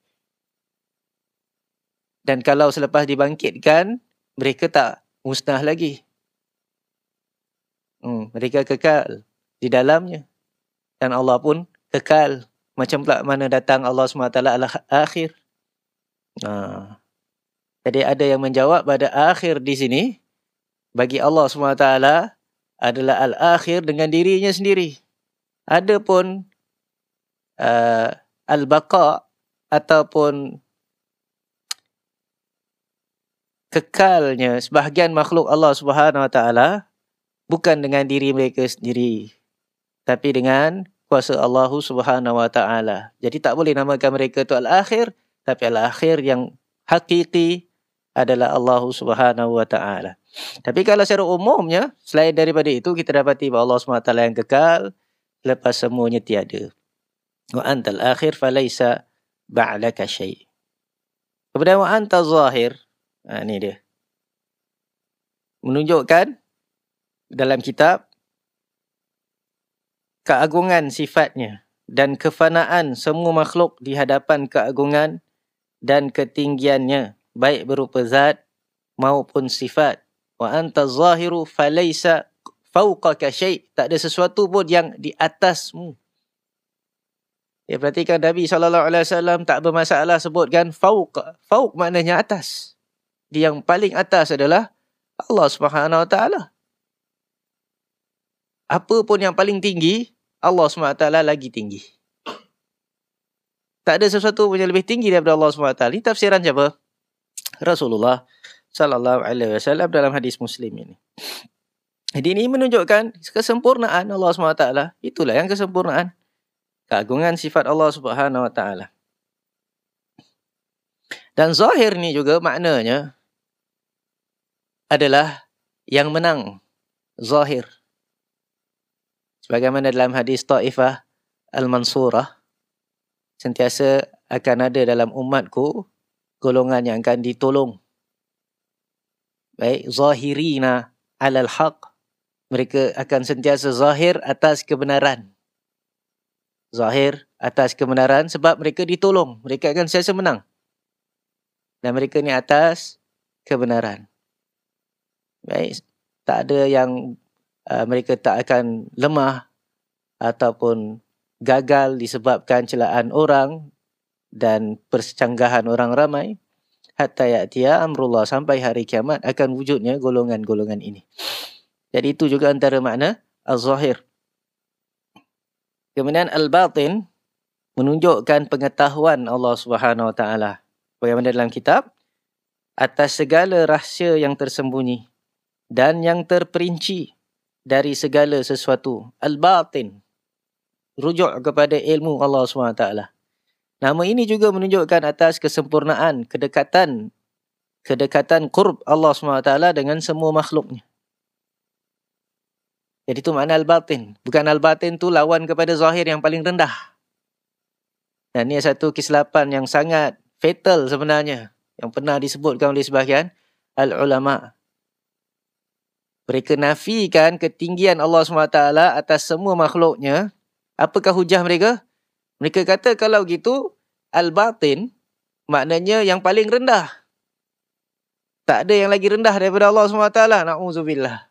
Dan kalau selepas dibangkitkan, mereka tak musnah lagi. Hmm, mereka kekal di dalamnya. Dan Allah pun kekal. Macam pula mana datang Allah SWT al-akhir. Nah. Jadi ada yang menjawab pada akhir di sini. Bagi Allah SWT adalah al-akhir dengan dirinya sendiri. Ada pun uh, al-baqa ataupun kekalnya sebahagian makhluk Allah Swt bukan dengan diri mereka sendiri tapi dengan kuasa Allah Subhanahu wa taala. Jadi tak boleh namakan mereka tu al-akhir tapi al-akhir yang hakiki adalah Allah Subhanahu wa taala. Tapi kalau secara umumnya selain daripada itu kita dapati bahawa Allah Subhanahu wa taala yang kekal lepas semuanya tiada. Wa antal akhir falaisa ba'laka syai. Kemudian wa anta zahir. Ha, ini dia. Menunjukkan dalam kitab keagungan sifatnya dan kefanaan semua makhluk di hadapan keagungan dan ketinggiannya baik berupa zat maupun sifat wa anta zahiru falaysa fawqaka syai tak ada sesuatu pun yang di atasmu Ya perhatikan Nabi sallallahu alaihi wasallam tak bermasalah sebutkan fauq fauq maknanya atas. Di yang paling atas adalah Allah Subhanahu wa taala apa pun yang paling tinggi, Allah SWT lagi tinggi. Tak ada sesuatu pun yang lebih tinggi daripada Allah SWT. Ini tafsiran siapa? Rasulullah sallallahu alaihi wasallam dalam hadis Muslim ini. Jadi ini menunjukkan kesempurnaan Allah SWT. Itulah yang kesempurnaan. Keagungan sifat Allah Subhanahu Wa Taala. Dan zahir ni juga maknanya adalah yang menang. Zahir sebagaimana dalam hadis Taifah Al-Mansurah sentiasa akan ada dalam umatku golongan yang akan ditolong baik zahirina alal haq mereka akan sentiasa zahir atas kebenaran zahir atas kebenaran sebab mereka ditolong mereka akan sentiasa menang dan mereka ni atas kebenaran baik tak ada yang Uh, mereka tak akan lemah ataupun gagal disebabkan celaan orang dan persecanggahan orang ramai hatta ya'tiya amrullah sampai hari kiamat akan wujudnya golongan-golongan ini. Jadi itu juga antara makna az-zahir. Kemudian al-batin menunjukkan pengetahuan Allah Subhanahu Wa Taala bagaimana dalam kitab atas segala rahsia yang tersembunyi dan yang terperinci dari segala sesuatu. Al-batin. Rujuk kepada ilmu Allah SWT. Nama ini juga menunjukkan atas kesempurnaan, kedekatan, kedekatan kurb Allah SWT dengan semua makhluknya. Jadi itu makna al-batin. Bukan al-batin tu lawan kepada zahir yang paling rendah. Dan ini satu kesilapan yang sangat fatal sebenarnya. Yang pernah disebutkan oleh sebahagian al-ulama' Mereka nafikan ketinggian Allah SWT atas semua makhluknya. Apakah hujah mereka? Mereka kata kalau gitu, al-batin maknanya yang paling rendah. Tak ada yang lagi rendah daripada Allah SWT. Na'udzubillah.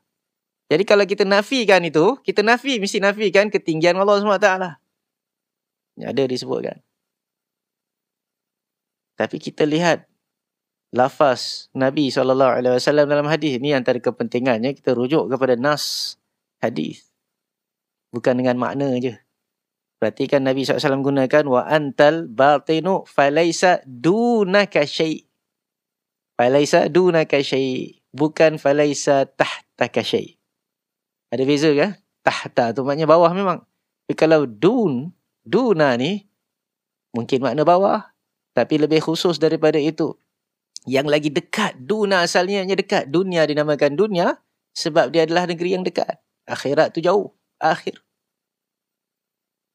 Jadi kalau kita nafikan itu, kita nafi, mesti nafikan ketinggian Allah SWT. Ini ada disebutkan. Tapi kita lihat lafaz Nabi saw dalam hadis ni antara kepentingannya kita rujuk kepada nas hadis bukan dengan makna je perhatikan Nabi saw alaihi gunakan wa antal batinu falaisa dunaka syai falaisa dunaka syai bukan falaisa tahtaka syai ada beza ke tahta tu maknanya bawah memang tapi kalau dun duna ni mungkin makna bawah tapi lebih khusus daripada itu yang lagi dekat dunia asalnya hanya dekat dunia dinamakan dunia sebab dia adalah negeri yang dekat akhirat tu jauh akhir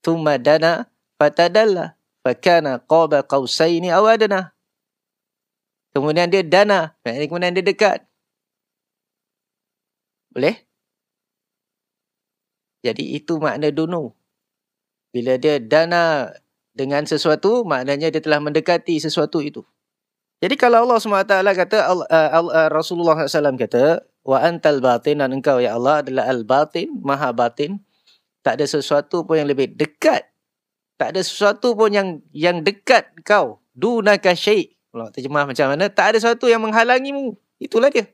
tumadana fatadalla fakana qaba qausaini awadana kemudian dia dana kemudian dia dekat boleh jadi itu makna dunu bila dia dana dengan sesuatu maknanya dia telah mendekati sesuatu itu jadi kalau Allah SWT kata eh, eh, Rasulullah SAW kata wa antal batin dan engkau ya Allah adalah al batin maha batin tak ada sesuatu pun yang lebih dekat tak ada sesuatu pun yang yang dekat kau dunaka syai' Allah terjemah macam mana tak ada sesuatu yang menghalangimu itulah dia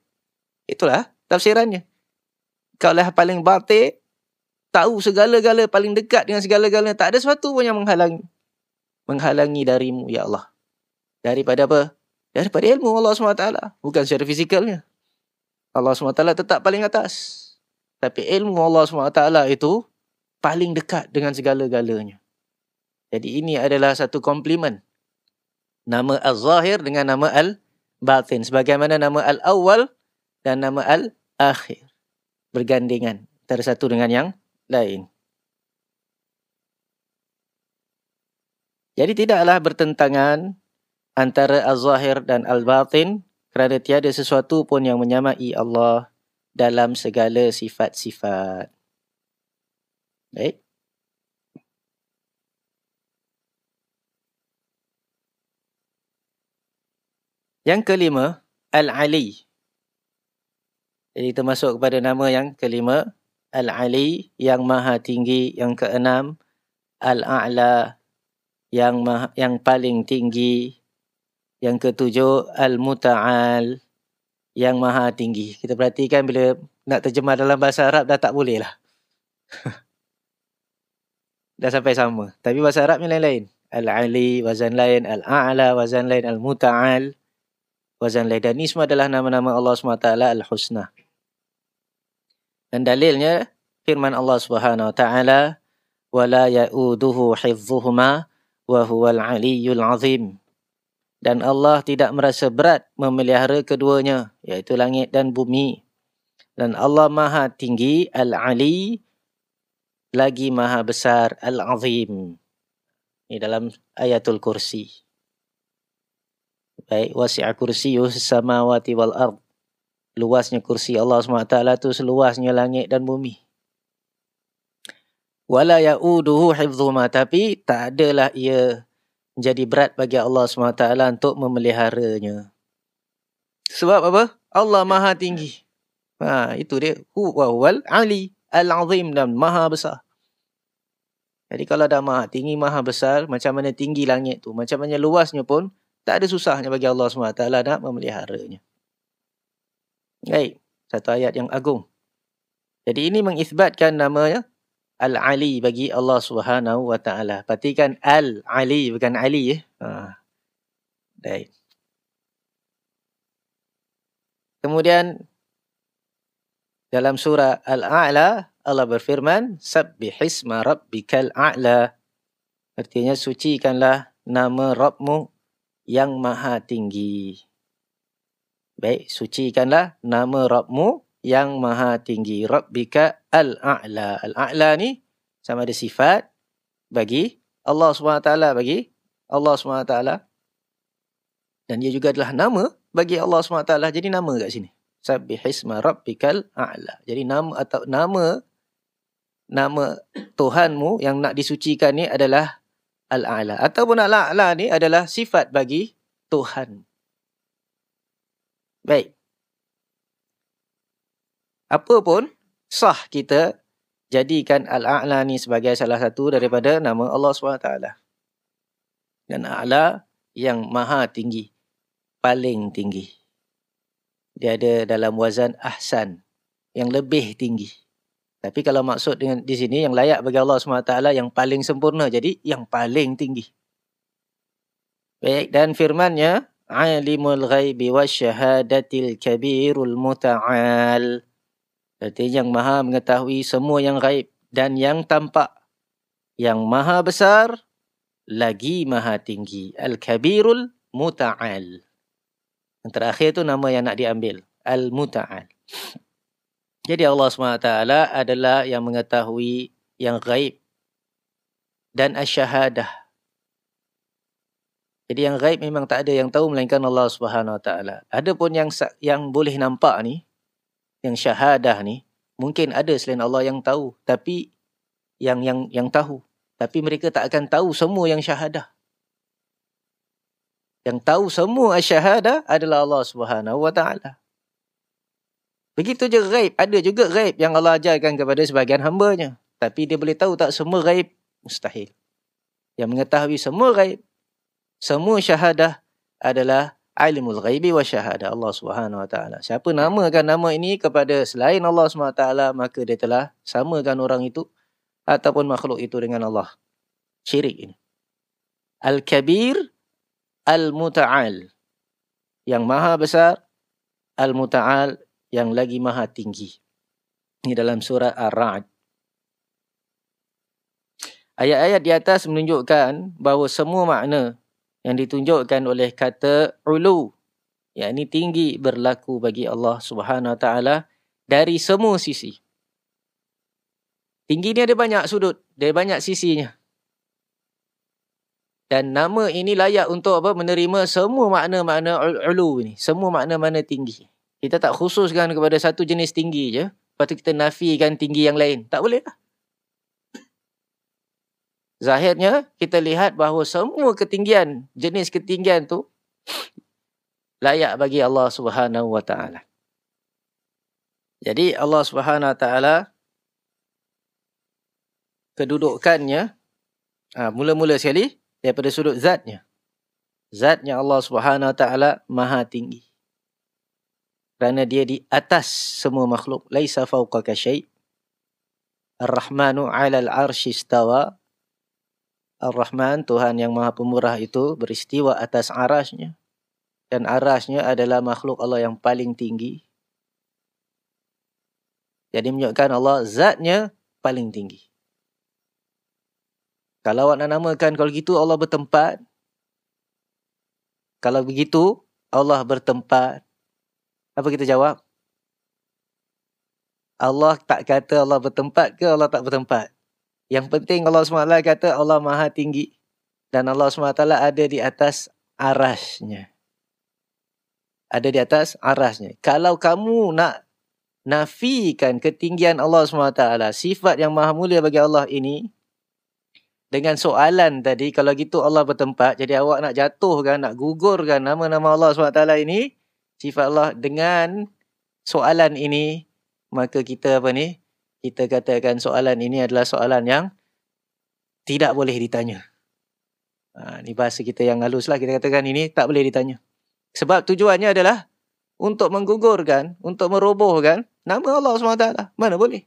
itulah tafsirannya kau lah paling batin tahu segala-gala paling dekat dengan segala-gala tak ada sesuatu pun yang menghalangi menghalangi darimu ya Allah daripada apa daripada ilmu Allah SWT. Bukan secara fizikalnya. Allah SWT tetap paling atas. Tapi ilmu Allah SWT itu paling dekat dengan segala-galanya. Jadi ini adalah satu komplimen. Nama Al-Zahir dengan nama Al-Batin. Sebagaimana nama Al-Awwal dan nama Al-Akhir. Bergandingan antara satu dengan yang lain. Jadi tidaklah bertentangan antara az-zahir dan al-batin kerana tiada sesuatu pun yang menyamai Allah dalam segala sifat-sifat. Baik. Yang kelima, Al-Ali. Jadi termasuk kepada nama yang kelima, Al-Ali, yang maha tinggi. Yang keenam, Al-A'la, yang, maha, yang paling tinggi. Yang ketujuh Al-Muta'al Yang Maha Tinggi Kita perhatikan bila nak terjemah dalam bahasa Arab dah tak boleh lah Dah sampai sama Tapi bahasa Arab ni lain-lain Al-Ali, wazan lain Al-A'la, wazan lain Al-Muta'al, wazan lain Dan ni semua adalah nama-nama Allah SWT Al-Husnah Dan dalilnya Firman Allah Subhanahu Wa Taala, "Wala yauduhu hifzuhuma, wahyu al-Aliyyul Azim." dan Allah tidak merasa berat memelihara keduanya iaitu langit dan bumi dan Allah Maha Tinggi Al-Ali lagi Maha Besar Al-Azim. Ini dalam ayatul kursi. Baik, wasi'a kursiyus samawati wal ard. Luasnya kursi Allah SWT itu seluasnya langit dan bumi. Wala ya'uduhu hifzuma tapi tak adalah ia jadi berat bagi Allah SWT untuk memeliharanya. Sebab apa? Allah Maha Tinggi. Ha, itu dia. Huwa wal ali al-azim dan maha besar. Jadi kalau dah maha tinggi, maha besar, macam mana tinggi langit tu, macam mana luasnya pun, tak ada susahnya bagi Allah SWT nak memeliharanya. Baik, satu ayat yang agung. Jadi ini mengisbatkan namanya al-ali bagi Allah Subhanahu wa taala. Perhatikan al-ali bukan ali eh. Ha. Baik. Kemudian dalam surah Al-A'la Allah berfirman subbihisma rabbikal a'la. Artinya sucikanlah nama Rabbmu yang maha tinggi. Baik, sucikanlah nama Rabbmu yang maha tinggi. Rabbika al-a'la. Al-a'la ni sama ada sifat bagi Allah SWT bagi Allah SWT. Dan dia juga adalah nama bagi Allah SWT. Jadi nama kat sini. Sabihisma Rabbikal A'la. Jadi nama atau nama nama Tuhanmu yang nak disucikan ni adalah Al-A'la. Ataupun Al-A'la ni adalah sifat bagi Tuhan. Baik apa pun sah kita jadikan al-a'la ni sebagai salah satu daripada nama Allah SWT. Dan a'la yang maha tinggi, paling tinggi. Dia ada dalam wazan ahsan yang lebih tinggi. Tapi kalau maksud dengan di sini yang layak bagi Allah SWT yang paling sempurna. Jadi yang paling tinggi. Baik dan firmannya. Alimul ghaibi wa syahadatil kabirul muta'al. Berarti yang maha mengetahui semua yang gaib dan yang tampak. Yang maha besar, lagi maha tinggi. Al-Kabirul Muta'al. Yang terakhir itu nama yang nak diambil. Al-Muta'al. Jadi Allah SWT adalah yang mengetahui yang gaib dan asyhadah. Jadi yang gaib memang tak ada yang tahu melainkan Allah Subhanahu Wa Taala. Adapun yang yang boleh nampak ni, yang syahadah ni mungkin ada selain Allah yang tahu tapi yang yang yang tahu tapi mereka tak akan tahu semua yang syahadah yang tahu semua asyhadah adalah Allah Subhanahu Wa Taala begitu je ghaib ada juga ghaib yang Allah ajarkan kepada sebahagian hamba-Nya tapi dia boleh tahu tak semua ghaib mustahil yang mengetahui semua ghaib semua syahadah adalah Alimul ghaibi wa syahada Allah Subhanahu wa taala. Siapa namakan nama ini kepada selain Allah Subhanahu wa taala maka dia telah samakan orang itu ataupun makhluk itu dengan Allah. Syirik ini. Al-Kabir Al-Muta'al yang maha besar Al-Muta'al yang lagi maha tinggi. Ini dalam surah Ar-Ra'd. Ayat-ayat di atas menunjukkan bahawa semua makna yang ditunjukkan oleh kata ulu ya ini tinggi berlaku bagi Allah Subhanahu taala dari semua sisi tinggi ni ada banyak sudut ada banyak sisinya dan nama ini layak untuk apa menerima semua makna-makna ulu ni semua makna-makna tinggi kita tak khususkan kepada satu jenis tinggi je lepas tu kita nafikan tinggi yang lain tak boleh lah Zahirnya kita lihat bahawa semua ketinggian, jenis ketinggian tu layak bagi Allah Subhanahu Wa Taala. Jadi Allah Subhanahu Wa Taala kedudukannya ha, mula-mula sekali daripada sudut zatnya. Zatnya Allah Subhanahu Wa Taala maha tinggi. Kerana dia di atas semua makhluk. Laisa fauqaka syai' Ar-Rahmanu 'alal 'arsyi istawa Ar-Rahman, Tuhan yang Maha Pemurah itu beristiwa atas arasnya. Dan arasnya adalah makhluk Allah yang paling tinggi. Jadi menunjukkan Allah zatnya paling tinggi. Kalau awak nak namakan kalau begitu Allah bertempat. Kalau begitu Allah bertempat. Apa kita jawab? Allah tak kata Allah bertempat ke Allah tak bertempat? Yang penting Allah SWT kata Allah maha tinggi. Dan Allah SWT ada di atas arasnya. Ada di atas arasnya. Kalau kamu nak nafikan ketinggian Allah SWT, sifat yang maha mulia bagi Allah ini, dengan soalan tadi, kalau gitu Allah bertempat, jadi awak nak jatuhkan, nak gugurkan nama-nama Allah SWT ini, sifat Allah dengan soalan ini, maka kita apa ni, kita katakan soalan ini adalah soalan yang tidak boleh ditanya. Ha, ini bahasa kita yang halus lah. Kita katakan ini tak boleh ditanya. Sebab tujuannya adalah untuk menggugurkan, untuk merobohkan nama Allah SWT. Mana boleh?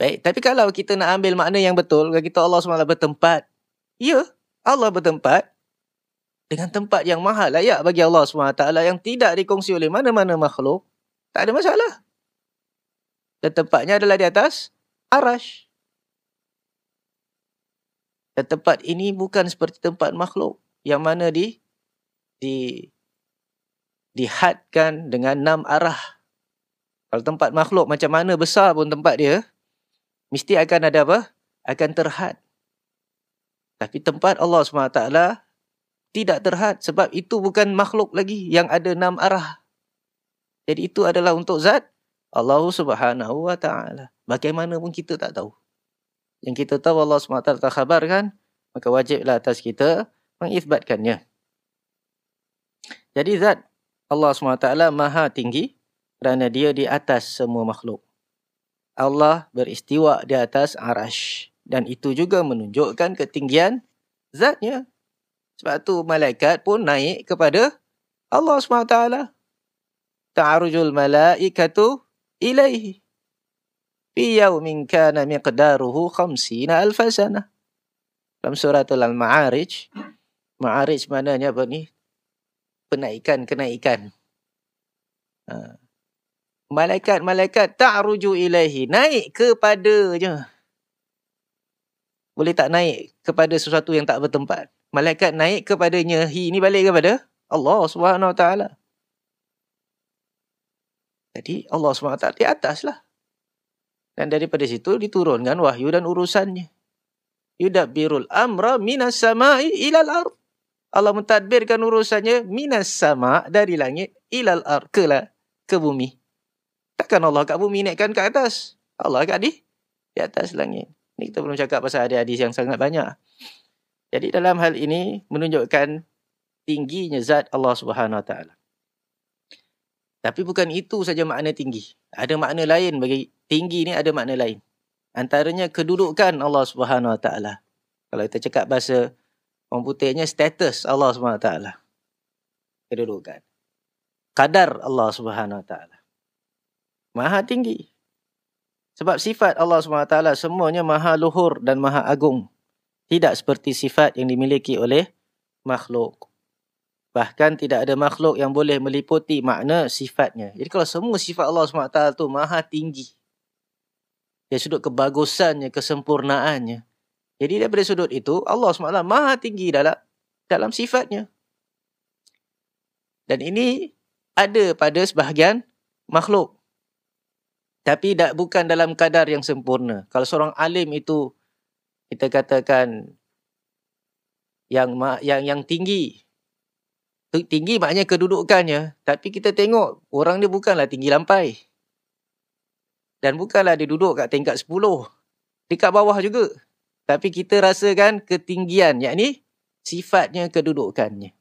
Baik, tapi kalau kita nak ambil makna yang betul, kalau kita Allah SWT bertempat, ya, Allah bertempat dengan tempat yang mahal layak bagi Allah SWT yang tidak dikongsi oleh mana-mana makhluk, tak ada masalah. Dan tempatnya adalah di atas arash. Dan tempat ini bukan seperti tempat makhluk yang mana di di dihadkan dengan enam arah. Kalau tempat makhluk macam mana besar pun tempat dia, mesti akan ada apa? Akan terhad. Tapi tempat Allah SWT tidak terhad sebab itu bukan makhluk lagi yang ada enam arah. Jadi itu adalah untuk zat Allah Subhanahu Wa Taala. Bagaimana pun kita tak tahu. Yang kita tahu Allah SWT tak khabarkan, maka wajiblah atas kita mengisbatkannya. Jadi zat Allah SWT maha tinggi kerana dia di atas semua makhluk. Allah beristiwa di atas arash. Dan itu juga menunjukkan ketinggian zatnya. Sebab tu malaikat pun naik kepada Allah SWT. Ta'arujul malaikatu إليه في يوم كان مقداره خمسين ألف سنة dalam surat al-ma'arij ma'arij maknanya apa ni penaikan kenaikan ha. malaikat malaikat ta'ruju ilaihi naik kepadanya boleh tak naik kepada sesuatu yang tak bertempat malaikat naik kepadanya hi ni balik kepada Allah Subhanahu taala jadi Allah SWT di atas lah. Dan daripada situ diturunkan wahyu dan urusannya. Yudabbirul amra minas sama'i ilal ar. Allah mentadbirkan urusannya minas sama' dari langit ilal ar. Ke lah, ke bumi. Takkan Allah kat bumi naikkan ke atas. Allah kat di, di atas langit. Ini kita belum cakap pasal hadis-hadis yang sangat banyak. Jadi dalam hal ini menunjukkan tingginya zat Allah swt. Wa tapi bukan itu saja makna tinggi. Ada makna lain bagi tinggi ni ada makna lain. Antaranya kedudukan Allah Subhanahu Wa Taala. Kalau kita cakap bahasa komputernya status Allah Subhanahu Wa Taala. Kedudukan. Kadar Allah Subhanahu Wa Taala. Maha tinggi. Sebab sifat Allah Subhanahu Wa Taala semuanya maha luhur dan maha agung. Tidak seperti sifat yang dimiliki oleh makhluk. Bahkan tidak ada makhluk yang boleh meliputi makna sifatnya. Jadi kalau semua sifat Allah SWT tu maha tinggi. Dari sudut kebagusannya, kesempurnaannya. Jadi daripada sudut itu, Allah SWT maha tinggi dalam dalam sifatnya. Dan ini ada pada sebahagian makhluk. Tapi tak bukan dalam kadar yang sempurna. Kalau seorang alim itu, kita katakan, yang yang yang tinggi Tinggi maknanya kedudukannya. Tapi kita tengok, orang dia bukanlah tinggi lampai. Dan bukanlah dia duduk kat tingkat 10. Dekat bawah juga. Tapi kita rasakan ketinggian, yakni sifatnya kedudukannya.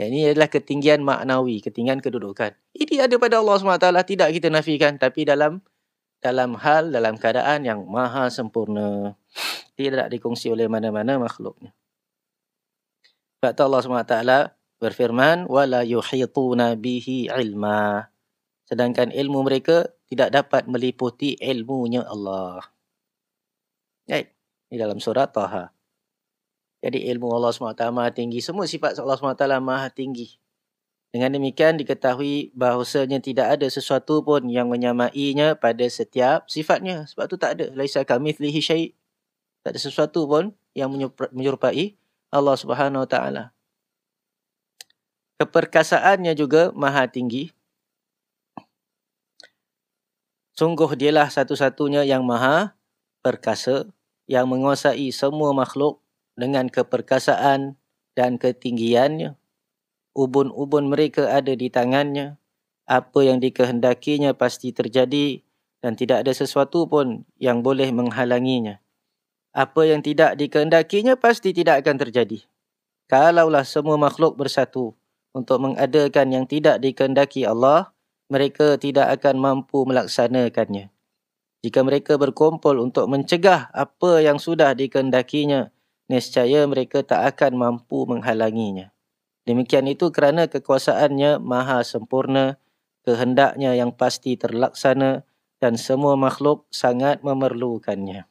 Yang ini adalah ketinggian maknawi, ketinggian kedudukan. Ini ada pada Allah SWT, tidak kita nafikan. Tapi dalam dalam hal, dalam keadaan yang maha sempurna. Tidak dikongsi oleh mana-mana makhluknya. Sebab Allah SWT berfirman wala yuhituna bihi ilma sedangkan ilmu mereka tidak dapat meliputi ilmunya Allah. Baik, ini dalam surah Taha. Jadi ilmu Allah SWT maha tinggi. Semua sifat Allah SWT maha tinggi. Dengan demikian diketahui bahawasanya tidak ada sesuatu pun yang menyamainya pada setiap sifatnya. Sebab tu tak ada. Laisa kami lihi syait. Tak ada sesuatu pun yang menyerupai Allah Subhanahu Wa Taala keperkasaannya juga maha tinggi. Sungguh dialah satu-satunya yang maha perkasa yang menguasai semua makhluk dengan keperkasaan dan ketinggiannya. Ubun-ubun mereka ada di tangannya. Apa yang dikehendakinya pasti terjadi dan tidak ada sesuatu pun yang boleh menghalanginya. Apa yang tidak dikehendakinya pasti tidak akan terjadi. Kalaulah semua makhluk bersatu, untuk mengadakan yang tidak dikehendaki Allah, mereka tidak akan mampu melaksanakannya. Jika mereka berkumpul untuk mencegah apa yang sudah dikehendakinya, nescaya mereka tak akan mampu menghalanginya. Demikian itu kerana kekuasaannya maha sempurna, kehendaknya yang pasti terlaksana dan semua makhluk sangat memerlukannya.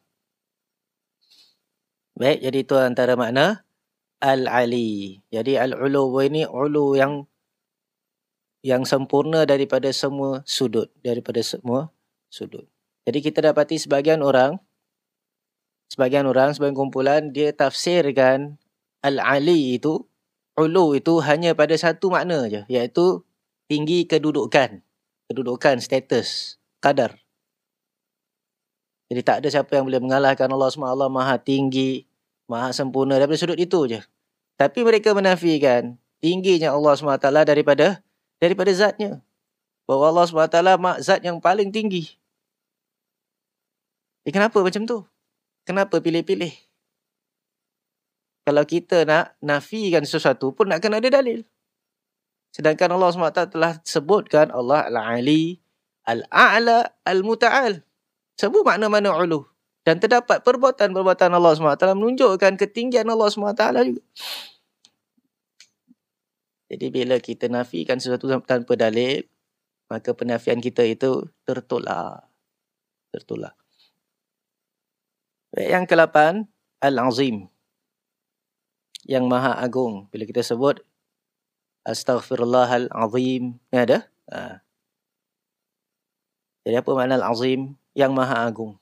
Baik, jadi itu antara makna al-ali. Jadi al-ulu ini ulu yang yang sempurna daripada semua sudut, daripada semua sudut. Jadi kita dapati sebagian orang sebagian orang sebahagian kumpulan dia tafsirkan al-ali itu ulu itu hanya pada satu makna je iaitu tinggi kedudukan, kedudukan status, kadar. Jadi tak ada siapa yang boleh mengalahkan Allah SWT Maha tinggi maha sempurna daripada sudut itu je. Tapi mereka menafikan tingginya Allah SWT daripada daripada zatnya. Bahawa Allah SWT mak zat yang paling tinggi. Eh, kenapa macam tu? Kenapa pilih-pilih? Kalau kita nak nafikan sesuatu pun nak kena ada dalil. Sedangkan Allah SWT telah sebutkan Allah Al-Ali, Al-A'la, Al-Muta'al. Sebut makna mana uluh. Dan terdapat perbuatan-perbuatan Allah SWT menunjukkan ketinggian Allah SWT juga. Jadi bila kita nafikan sesuatu tanpa dalil, maka penafian kita itu tertolak. Tertolak. Baik, yang ke-8, Al-Azim. Yang Maha Agung. Bila kita sebut, Astaghfirullah Al-Azim. Ini ada? Ha. Jadi apa makna Al-Azim? Yang Maha Agung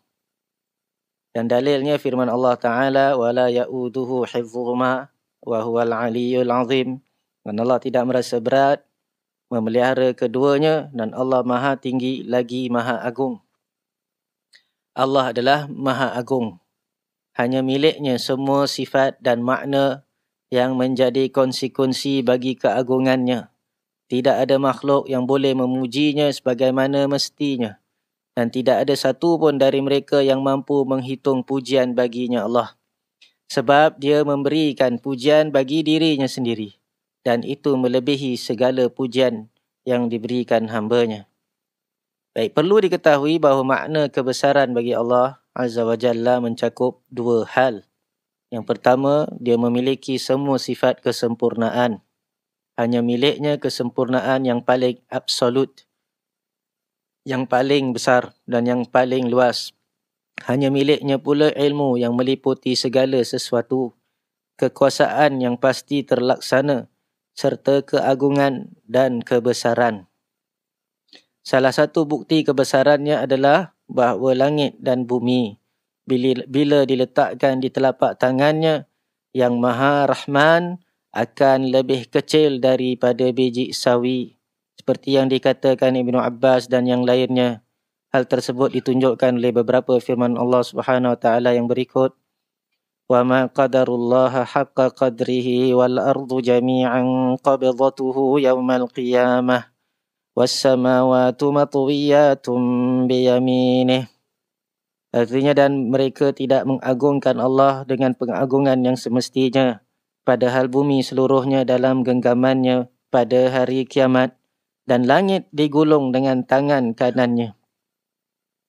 dan dalilnya firman Allah taala wala yauduhu hifzuhuma wa huwal aliyyul azim dan Allah tidak merasa berat memelihara keduanya dan Allah maha tinggi lagi maha agung Allah adalah maha agung hanya miliknya semua sifat dan makna yang menjadi konsekuensi bagi keagungannya tidak ada makhluk yang boleh memujinya sebagaimana mestinya dan tidak ada satu pun dari mereka yang mampu menghitung pujian baginya Allah sebab dia memberikan pujian bagi dirinya sendiri dan itu melebihi segala pujian yang diberikan hambanya. Baik, perlu diketahui bahawa makna kebesaran bagi Allah Azza wa Jalla mencakup dua hal. Yang pertama, dia memiliki semua sifat kesempurnaan. Hanya miliknya kesempurnaan yang paling absolut yang paling besar dan yang paling luas. Hanya miliknya pula ilmu yang meliputi segala sesuatu, kekuasaan yang pasti terlaksana, serta keagungan dan kebesaran. Salah satu bukti kebesarannya adalah bahawa langit dan bumi, bila diletakkan di telapak tangannya, yang maha rahman akan lebih kecil daripada biji sawi seperti yang dikatakan Ibnu Abbas dan yang lainnya. Hal tersebut ditunjukkan oleh beberapa firman Allah Subhanahu wa taala yang berikut. Wa ma qadarullaha haqqa qadrihi wal ardu jami'an qabdhatuhu yawmal qiyamah was samawati matwiyatun bi yaminih. Artinya dan mereka tidak mengagungkan Allah dengan pengagungan yang semestinya padahal bumi seluruhnya dalam genggamannya pada hari kiamat dan langit digulung dengan tangan kanannya.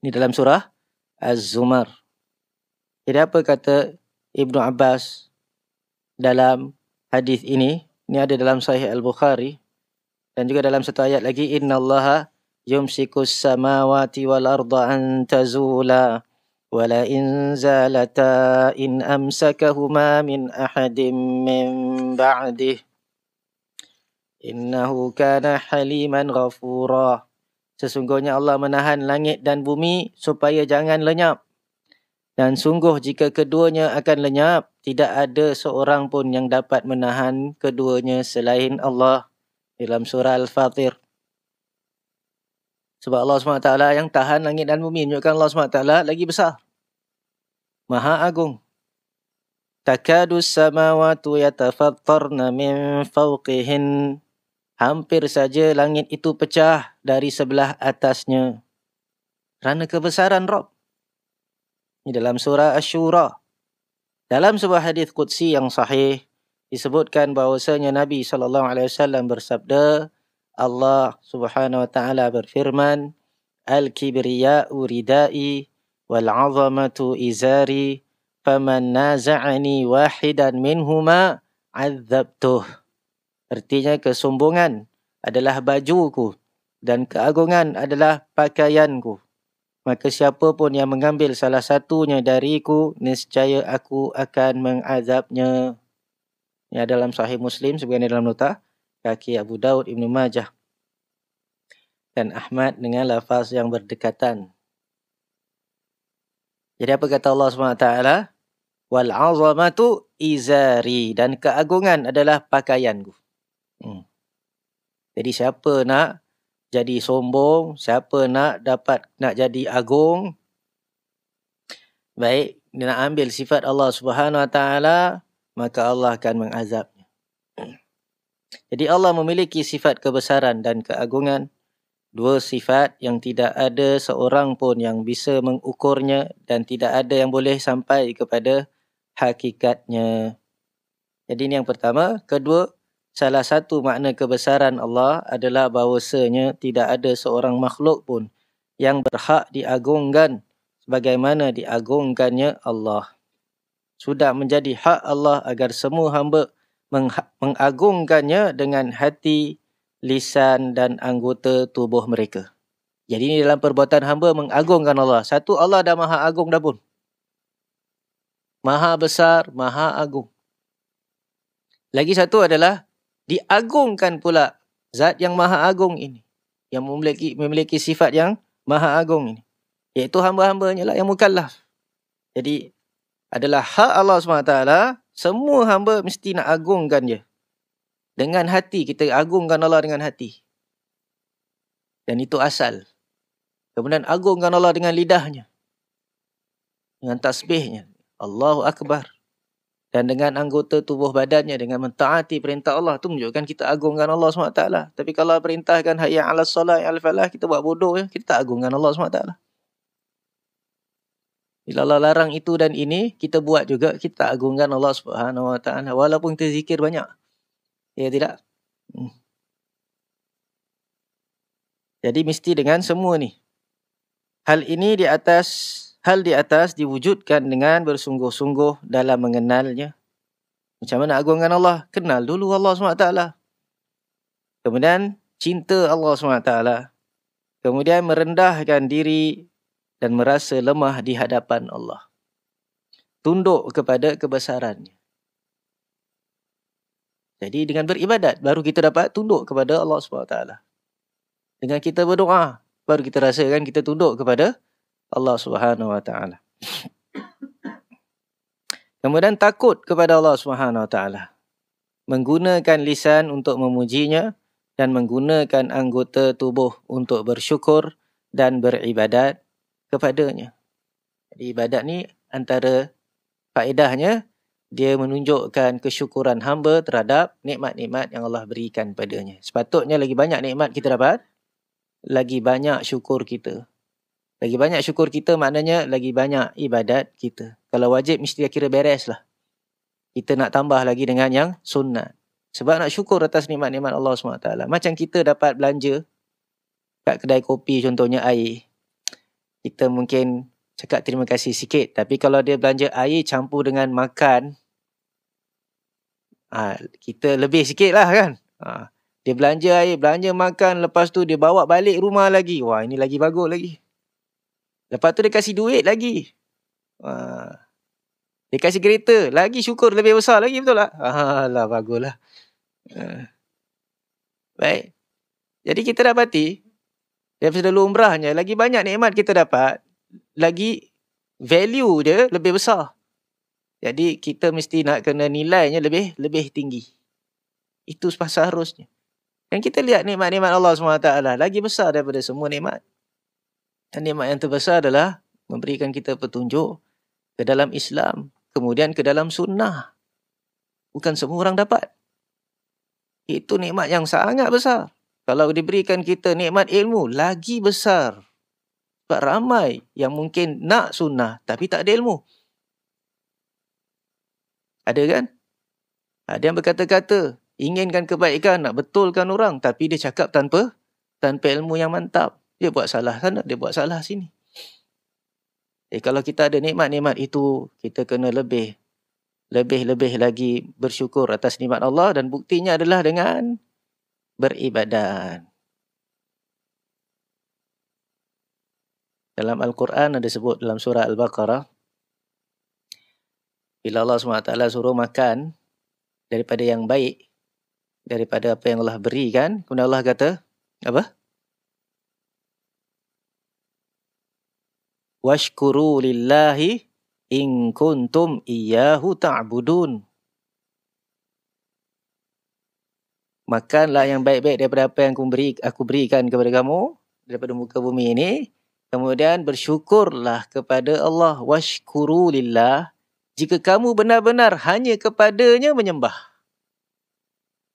Ini dalam surah Az-Zumar. Jadi apa kata Ibn Abbas dalam hadis ini? Ini ada dalam Sahih Al-Bukhari dan juga dalam satu ayat lagi Inna Allaha yumsikus samawati wal arda antazula, tazula wala in zalata in amsakahuma min ahadin min ba'dih Innahu kana haliman ghafura. Sesungguhnya Allah menahan langit dan bumi supaya jangan lenyap. Dan sungguh jika keduanya akan lenyap, tidak ada seorang pun yang dapat menahan keduanya selain Allah. Dalam surah Al-Fatir. Sebab Allah SWT yang tahan langit dan bumi. Menunjukkan Allah SWT lagi besar. Maha Agung. Takadus samawatu yatafattarna min fawqihin. Hampir saja langit itu pecah dari sebelah atasnya. Kerana kebesaran Rob. Ini dalam surah Ashura. Dalam sebuah hadis Qudsi yang sahih, disebutkan bahawasanya Nabi SAW bersabda, Allah Subhanahu Wa Taala berfirman, Al-kibriya'u ridai wal-azamatu izari, faman naza'ani wahidan minhuma azabtuh. Artinya kesombongan adalah bajuku dan keagungan adalah pakaianku. Maka siapa pun yang mengambil salah satunya dariku, niscaya aku akan mengazabnya. Ini dalam sahih Muslim, sebagainya dalam nota. Kaki Abu Daud Ibn Majah. Dan Ahmad dengan lafaz yang berdekatan. Jadi apa kata Allah SWT? Wal azamatu izari. Dan keagungan adalah pakaianku. Hmm. Jadi siapa nak jadi sombong, siapa nak dapat nak jadi agung? Baik, dia nak ambil sifat Allah Subhanahu Wa Taala, maka Allah akan mengazabnya. Jadi Allah memiliki sifat kebesaran dan keagungan. Dua sifat yang tidak ada seorang pun yang bisa mengukurnya dan tidak ada yang boleh sampai kepada hakikatnya. Jadi ini yang pertama. Kedua, Salah satu makna kebesaran Allah adalah bahawasanya tidak ada seorang makhluk pun yang berhak diagungkan sebagaimana diagungkannya Allah. Sudah menjadi hak Allah agar semua hamba mengagungkannya dengan hati, lisan dan anggota tubuh mereka. Jadi ini dalam perbuatan hamba mengagungkan Allah. Satu Allah dah maha agung dah pun. Maha besar, maha agung. Lagi satu adalah diagungkan pula zat yang maha agung ini yang memiliki memiliki sifat yang maha agung ini iaitu hamba-hambanya lah yang mukallaf jadi adalah hak Allah SWT semua hamba mesti nak agungkan dia dengan hati kita agungkan Allah dengan hati dan itu asal kemudian agungkan Allah dengan lidahnya dengan tasbihnya Allahu Akbar dan dengan anggota tubuh badannya dengan mentaati perintah Allah tu menunjukkan kita agungkan Allah SWT lah. tapi kalau perintahkan hayya ala solat ya falah kita buat bodoh ya kita tak agungkan Allah SWT lah. bila Allah larang itu dan ini kita buat juga kita agungkan Allah Subhanahu Wa Taala walaupun kita zikir banyak ya tidak hmm. jadi mesti dengan semua ni hal ini di atas hal di atas diwujudkan dengan bersungguh-sungguh dalam mengenalnya. Macam mana agungkan Allah? Kenal dulu Allah SWT. Kemudian cinta Allah SWT. Kemudian merendahkan diri dan merasa lemah di hadapan Allah. Tunduk kepada kebesarannya. Jadi dengan beribadat baru kita dapat tunduk kepada Allah SWT. Dengan kita berdoa baru kita rasakan kita tunduk kepada Allah Subhanahu Wa Taala. Kemudian takut kepada Allah Subhanahu Wa Taala. Menggunakan lisan untuk memujinya dan menggunakan anggota tubuh untuk bersyukur dan beribadat kepadanya. Jadi ibadat ni antara faedahnya dia menunjukkan kesyukuran hamba terhadap nikmat-nikmat yang Allah berikan padanya. Sepatutnya lagi banyak nikmat kita dapat, lagi banyak syukur kita. Lagi banyak syukur kita maknanya lagi banyak ibadat kita. Kalau wajib mesti kira beres lah. Kita nak tambah lagi dengan yang sunnah. Sebab nak syukur atas nikmat-nikmat Allah SWT. Macam kita dapat belanja kat kedai kopi contohnya air. Kita mungkin cakap terima kasih sikit. Tapi kalau dia belanja air campur dengan makan. Ah, kita lebih sikit lah kan. Ah, dia belanja air, belanja makan. Lepas tu dia bawa balik rumah lagi. Wah ini lagi bagus lagi. Lepas tu dia kasih duit lagi. Ha. Dia kasih kereta lagi syukur lebih besar lagi betul tak? Alah baguslah. Ha. Baik. Jadi kita dapati daripada lumrahnya lagi banyak nikmat kita dapat lagi value dia lebih besar. Jadi kita mesti nak kena nilainya lebih lebih tinggi. Itu sepasal harusnya. Dan kita lihat nikmat-nikmat Allah SWT lagi besar daripada semua nikmat. Dan nikmat yang terbesar adalah memberikan kita petunjuk ke dalam Islam, kemudian ke dalam sunnah. Bukan semua orang dapat. Itu nikmat yang sangat besar. Kalau diberikan kita nikmat ilmu, lagi besar. Sebab ramai yang mungkin nak sunnah tapi tak ada ilmu. Ada kan? Ada ha, yang berkata-kata, inginkan kebaikan, nak betulkan orang tapi dia cakap tanpa tanpa ilmu yang mantap. Dia buat salah sana, dia buat salah sini. Eh, kalau kita ada nikmat-nikmat itu, kita kena lebih. Lebih-lebih lagi bersyukur atas nikmat Allah dan buktinya adalah dengan beribadat. Dalam Al-Quran ada sebut dalam surah Al-Baqarah. Bila Allah SWT suruh makan daripada yang baik, daripada apa yang Allah berikan, kemudian Allah kata, apa? washkuru lillahi in kuntum iyyahu ta'budun. Makanlah yang baik-baik daripada apa yang aku, beri, aku berikan kepada kamu daripada muka bumi ini. Kemudian bersyukurlah kepada Allah. Washkuru lillah. Jika kamu benar-benar hanya kepadanya menyembah.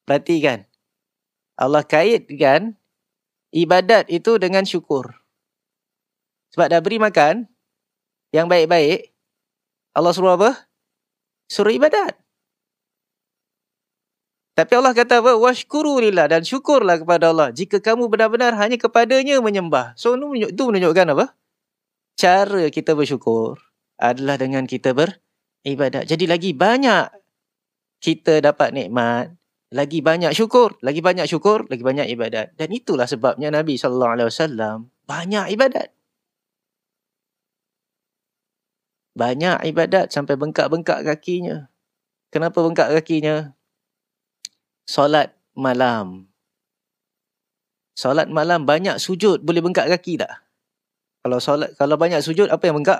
Perhatikan. Allah kaitkan ibadat itu dengan syukur. Sebab dah beri makan yang baik-baik, Allah suruh apa? Suruh ibadat. Tapi Allah kata apa? Washkuru lillah dan syukurlah kepada Allah. Jika kamu benar-benar hanya kepadanya menyembah. So, itu menunjuk, menunjukkan apa? Cara kita bersyukur adalah dengan kita beribadat. Jadi, lagi banyak kita dapat nikmat, lagi banyak syukur, lagi banyak syukur, lagi banyak ibadat. Dan itulah sebabnya Nabi SAW banyak ibadat. banyak ibadat sampai bengkak-bengkak kakinya. Kenapa bengkak kakinya? Solat malam. Solat malam banyak sujud boleh bengkak kaki tak? Kalau solat kalau banyak sujud apa yang bengkak?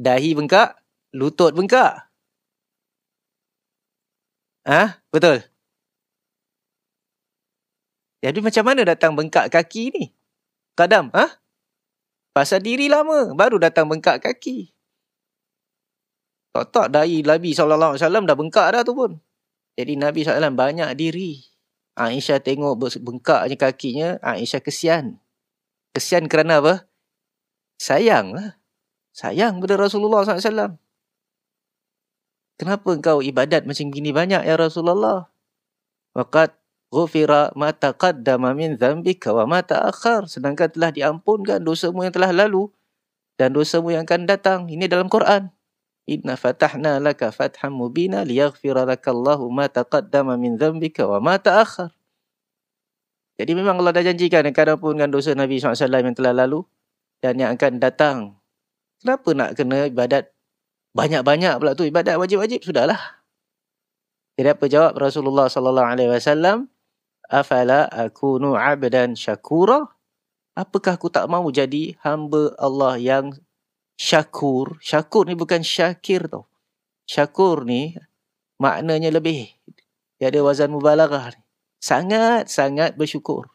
Dahi bengkak, lutut bengkak. Ah, ha? betul. Jadi macam mana datang bengkak kaki ni? Kadam, ah? Pasal diri lama. Baru datang bengkak kaki. Tak tak dari Nabi SAW dah bengkak dah tu pun. Jadi Nabi SAW banyak diri. Aisyah tengok bengkaknya kakinya. Aisyah kesian. Kesian kerana apa? Sayang lah. Sayang pada Rasulullah SAW. Kenapa kau ibadat macam gini banyak ya Rasulullah? Waqat ghufira ma taqaddama min dhanbika wa ma ta'akhkhar sedangkan telah diampunkan dosa mu yang telah lalu dan dosa mu yang akan datang ini dalam Quran inna fatahna laka fathan mubina liyaghfira laka Allahu ma taqaddama min dhanbika wa ma ta'akhkhar jadi memang Allah dah janjikan yang kadang pun dengan dosa Nabi SAW yang telah lalu dan yang akan datang. Kenapa nak kena ibadat banyak-banyak pula tu ibadat wajib-wajib sudahlah. Jadi apa jawab Rasulullah sallallahu alaihi wasallam? afala akunu abdan syakura apakah aku tak mau jadi hamba Allah yang syakur syakur ni bukan syakir tau syakur ni maknanya lebih dia ada wazan mubalaghah ni sangat sangat bersyukur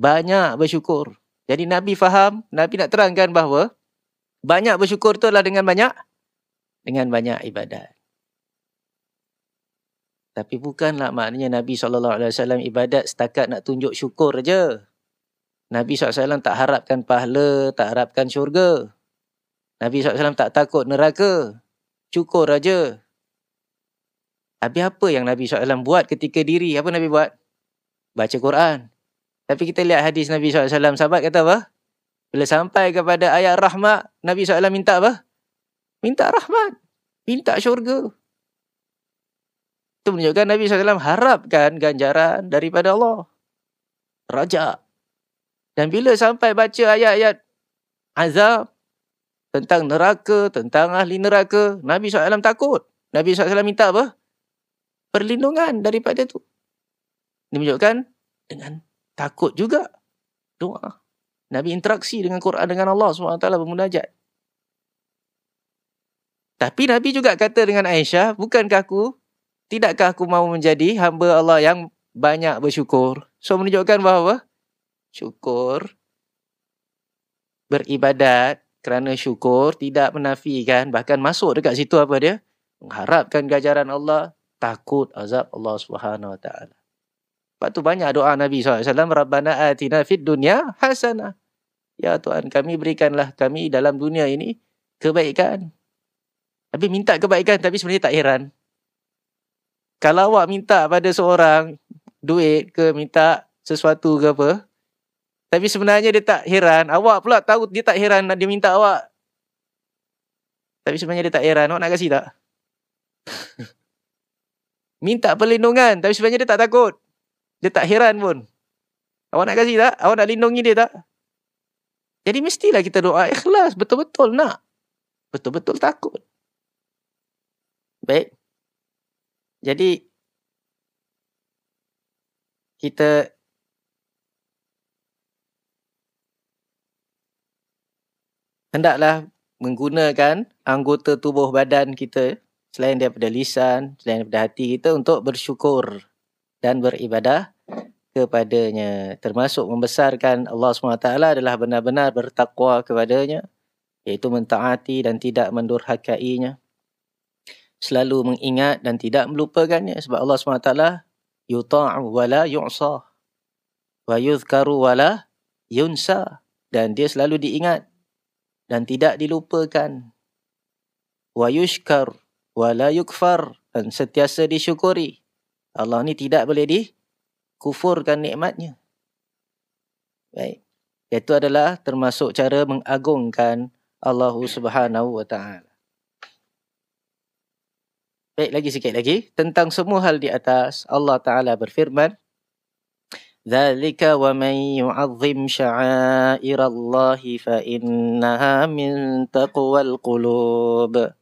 banyak bersyukur jadi nabi faham nabi nak terangkan bahawa banyak bersyukur tu adalah dengan banyak dengan banyak ibadat tapi bukanlah maknanya Nabi SAW ibadat setakat nak tunjuk syukur saja. Nabi SAW tak harapkan pahala, tak harapkan syurga. Nabi SAW tak takut neraka. Syukur saja. Habis apa yang Nabi SAW buat ketika diri? Apa Nabi buat? Baca Quran. Tapi kita lihat hadis Nabi SAW, sahabat kata apa? Bila sampai kepada ayat rahmat, Nabi SAW minta apa? Minta rahmat. Minta syurga. Itu menunjukkan Nabi SAW harapkan ganjaran daripada Allah. Raja. Dan bila sampai baca ayat-ayat azab tentang neraka, tentang ahli neraka, Nabi SAW takut. Nabi SAW minta apa? Perlindungan daripada itu. Ini menunjukkan dengan takut juga. Doa. Nabi interaksi dengan Quran, dengan Allah SWT bermunajat. Tapi Nabi juga kata dengan Aisyah, bukankah aku tidakkah aku mahu menjadi hamba Allah yang banyak bersyukur? So menunjukkan bahawa syukur beribadat kerana syukur tidak menafikan bahkan masuk dekat situ apa dia? Mengharapkan gajaran Allah, takut azab Allah Subhanahu Wa Taala. Lepas tu banyak doa Nabi SAW. Rabbana atina fid dunya hasanah. Ya Tuhan kami berikanlah kami dalam dunia ini kebaikan. Tapi minta kebaikan tapi sebenarnya tak heran kalau awak minta pada seorang duit ke minta sesuatu ke apa tapi sebenarnya dia tak heran awak pula tahu dia tak heran dia minta awak tapi sebenarnya dia tak heran awak nak kasih tak minta perlindungan tapi sebenarnya dia tak takut dia tak heran pun awak nak kasih tak awak nak lindungi dia tak jadi mestilah kita doa ikhlas betul-betul nak betul-betul takut baik jadi kita hendaklah menggunakan anggota tubuh badan kita selain daripada lisan, selain daripada hati kita untuk bersyukur dan beribadah kepadanya. Termasuk membesarkan Allah SWT adalah benar-benar bertakwa kepadanya iaitu mentaati dan tidak mendurhakainya selalu mengingat dan tidak melupakannya sebab Allah SWT yuta'u wa la yu'sa wa yuzkaru wa la yunsa dan dia selalu diingat dan tidak dilupakan wa yushkar wa la yukfar dan sentiasa disyukuri Allah ni tidak boleh di kufurkan nikmatnya baik itu adalah termasuk cara mengagungkan Allah Subhanahu wa taala Baik, lagi sikit lagi. Tentang semua hal di atas, Allah Ta'ala berfirman, "Zalika wa ذَلِكَ وَمَنْ يُعَظِّمْ شَعَائِرَ fa فَإِنَّهَا مِنْ تَقْوَى qulub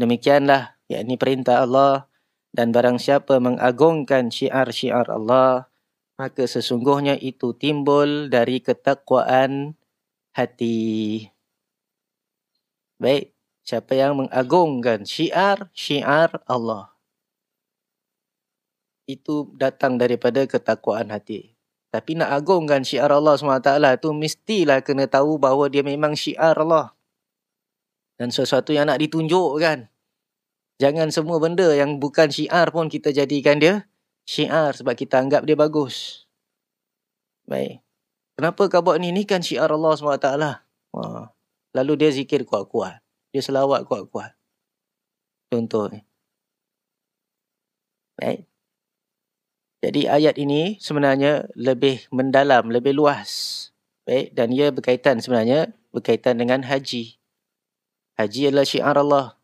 Demikianlah, yakni perintah Allah. Dan barang siapa mengagungkan syiar-syiar Allah, maka sesungguhnya itu timbul dari ketakwaan hati. Baik, Siapa yang mengagungkan syiar, syiar Allah. Itu datang daripada ketakwaan hati. Tapi nak agungkan syiar Allah SWT tu mestilah kena tahu bahawa dia memang syiar Allah. Dan sesuatu yang nak ditunjukkan. Jangan semua benda yang bukan syiar pun kita jadikan dia syiar sebab kita anggap dia bagus. Baik. Kenapa kau buat ni? Ni kan syiar Allah SWT. Wah. Lalu dia zikir kuat-kuat dia selawat kuat-kuat. Contoh. Baik. Jadi ayat ini sebenarnya lebih mendalam, lebih luas. Baik, dan ia berkaitan sebenarnya berkaitan dengan haji. Haji adalah syiar Allah.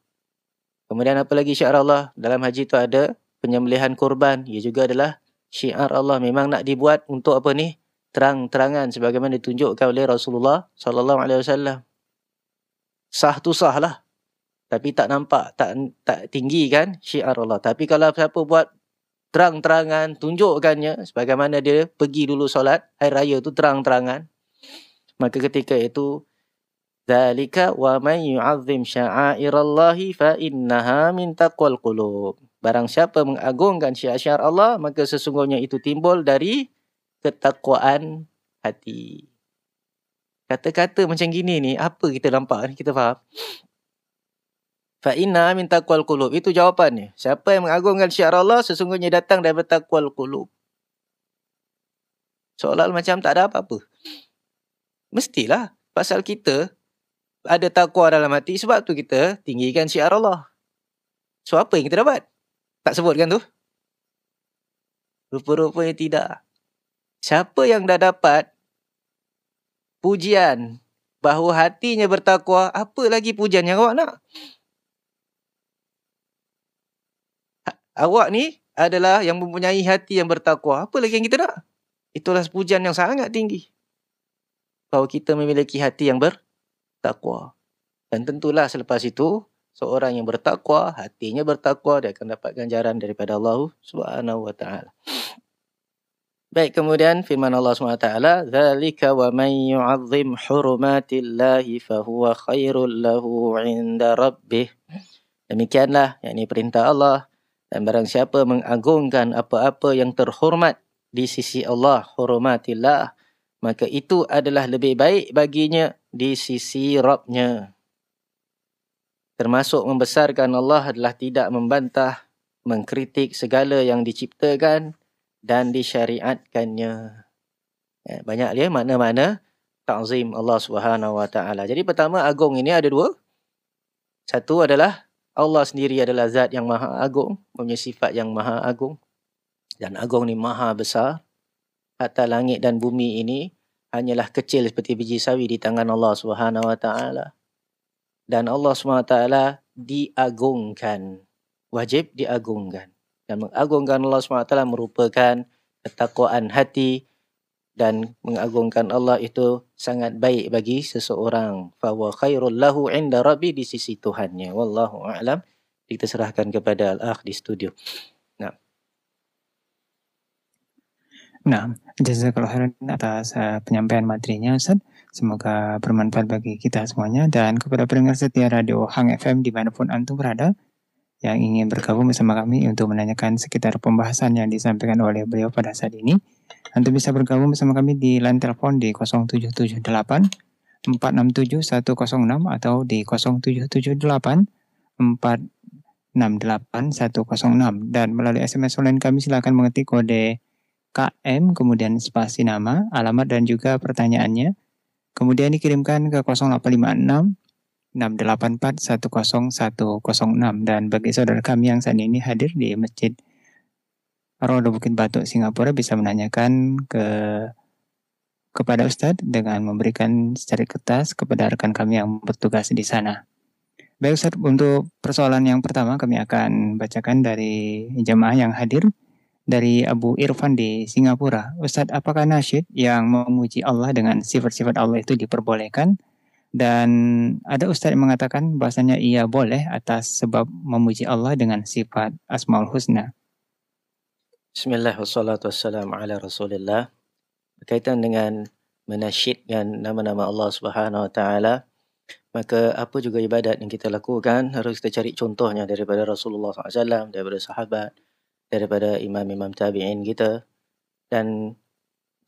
Kemudian apa lagi syiar Allah? Dalam haji itu ada penyembelihan kurban. Ia juga adalah syiar Allah. Memang nak dibuat untuk apa ni? Terang-terangan sebagaimana ditunjukkan oleh Rasulullah sallallahu alaihi wasallam sah tu sah lah. Tapi tak nampak, tak tak tinggi kan syiar Allah. Tapi kalau siapa buat terang-terangan, tunjukkannya sebagaimana dia pergi dulu solat, hari raya tu terang-terangan. Maka ketika itu, ذَلِكَ وَمَنْ يُعَظِّمْ شَعَائِرَ اللَّهِ فَإِنَّهَا مِنْ تَقْوَ الْقُلُوبِ Barang siapa mengagungkan syiar-syiar Allah, maka sesungguhnya itu timbul dari ketakwaan hati kata-kata macam gini ni apa kita nampak ni kita faham fa inna min taqwal qulub itu jawapannya siapa yang mengagungkan syiar Allah sesungguhnya datang daripada taqwal qulub seolah macam tak ada apa-apa mestilah pasal kita ada takwa dalam hati sebab tu kita tinggikan syiar Allah so apa yang kita dapat tak sebutkan tu rupa-rupa tidak siapa yang dah dapat pujian bahawa hatinya bertakwa, apa lagi pujian yang awak nak? Awak ni adalah yang mempunyai hati yang bertakwa. Apa lagi yang kita nak? Itulah pujian yang sangat tinggi. Bahawa kita memiliki hati yang bertakwa. Dan tentulah selepas itu, seorang yang bertakwa, hatinya bertakwa, dia akan dapat ganjaran daripada Allah Subhanahu Wa Taala. Baik, kemudian firman Allah SWT, ذَلِكَ وَمَنْ يُعَظِّمْ حُرُمَاتِ اللَّهِ فَهُوَ خَيْرٌ لَهُ عِنْدَ رَبِّهِ Demikianlah, yakni perintah Allah. Dan barang siapa mengagungkan apa-apa yang terhormat di sisi Allah, hurumatillah, maka itu adalah lebih baik baginya di sisi Rabbnya. Termasuk membesarkan Allah adalah tidak membantah, mengkritik segala yang diciptakan, dan disyariatkannya. Eh, banyak dia makna-makna ta'zim Allah Subhanahu Wa Taala. Jadi pertama agung ini ada dua. Satu adalah Allah sendiri adalah zat yang maha agung, mempunyai sifat yang maha agung. Dan agung ni maha besar. Hatta langit dan bumi ini hanyalah kecil seperti biji sawi di tangan Allah Subhanahu Wa Taala. Dan Allah Subhanahu Wa Taala diagungkan. Wajib diagungkan dan mengagungkan Allah SWT merupakan ketakwaan hati dan mengagungkan Allah itu sangat baik bagi seseorang. Fawa khairul lahu inda rabbi di sisi Tuhannya. Wallahu a'lam. Kita serahkan kepada Al-Akh di studio. Nah. Nah, jazakallah khairan atas uh, penyampaian materinya Ustaz. Semoga bermanfaat bagi kita semuanya dan kepada pendengar setia radio Hang FM di dimanapun antum berada. yang ingin bergabung bersama kami untuk menanyakan sekitar pembahasan yang disampaikan oleh beliau pada saat ini. Anda bisa bergabung bersama kami di line telepon di 0778 467 106 atau di 0778 468 106 dan melalui SMS online kami silakan mengetik kode KM kemudian spasi nama, alamat dan juga pertanyaannya. Kemudian dikirimkan ke 0856 68410106 dan bagi saudara kami yang saat ini hadir di Masjid Rodo Bukit Batu Singapura bisa menanyakan ke kepada Ustadz dengan memberikan secara kertas kepada rekan kami yang bertugas di sana. Baik Ustadz, untuk persoalan yang pertama kami akan bacakan dari jemaah yang hadir dari Abu Irfan di Singapura. Ustadz, apakah nasyid yang memuji Allah dengan sifat-sifat Allah itu diperbolehkan? dan ada ustaz yang mengatakan bahasanya ia boleh atas sebab memuji Allah dengan sifat Asmaul Husna. Bismillahirrahmanirrahim. ala Rasulillah. Berkaitan dengan menasyidkan nama-nama Allah Subhanahu Wa Taala, maka apa juga ibadat yang kita lakukan harus kita cari contohnya daripada Rasulullah SAW, daripada sahabat, daripada imam-imam tabi'in kita. Dan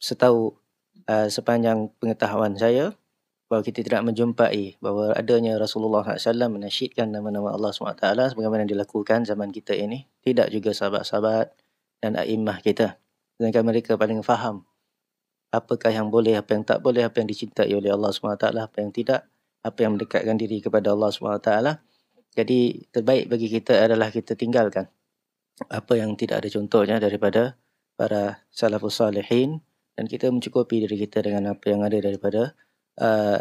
setahu uh, sepanjang pengetahuan saya, bahawa kita tidak menjumpai bahawa adanya Rasulullah SAW menasyidkan nama-nama Allah SWT sebagaimana dilakukan zaman kita ini. Tidak juga sahabat-sahabat dan a'imah kita. Sedangkan mereka paling faham apakah yang boleh, apa yang tak boleh, apa yang dicintai oleh Allah SWT, apa yang tidak, apa yang mendekatkan diri kepada Allah SWT. Jadi terbaik bagi kita adalah kita tinggalkan apa yang tidak ada contohnya daripada para salafus salihin dan kita mencukupi diri kita dengan apa yang ada daripada Eh,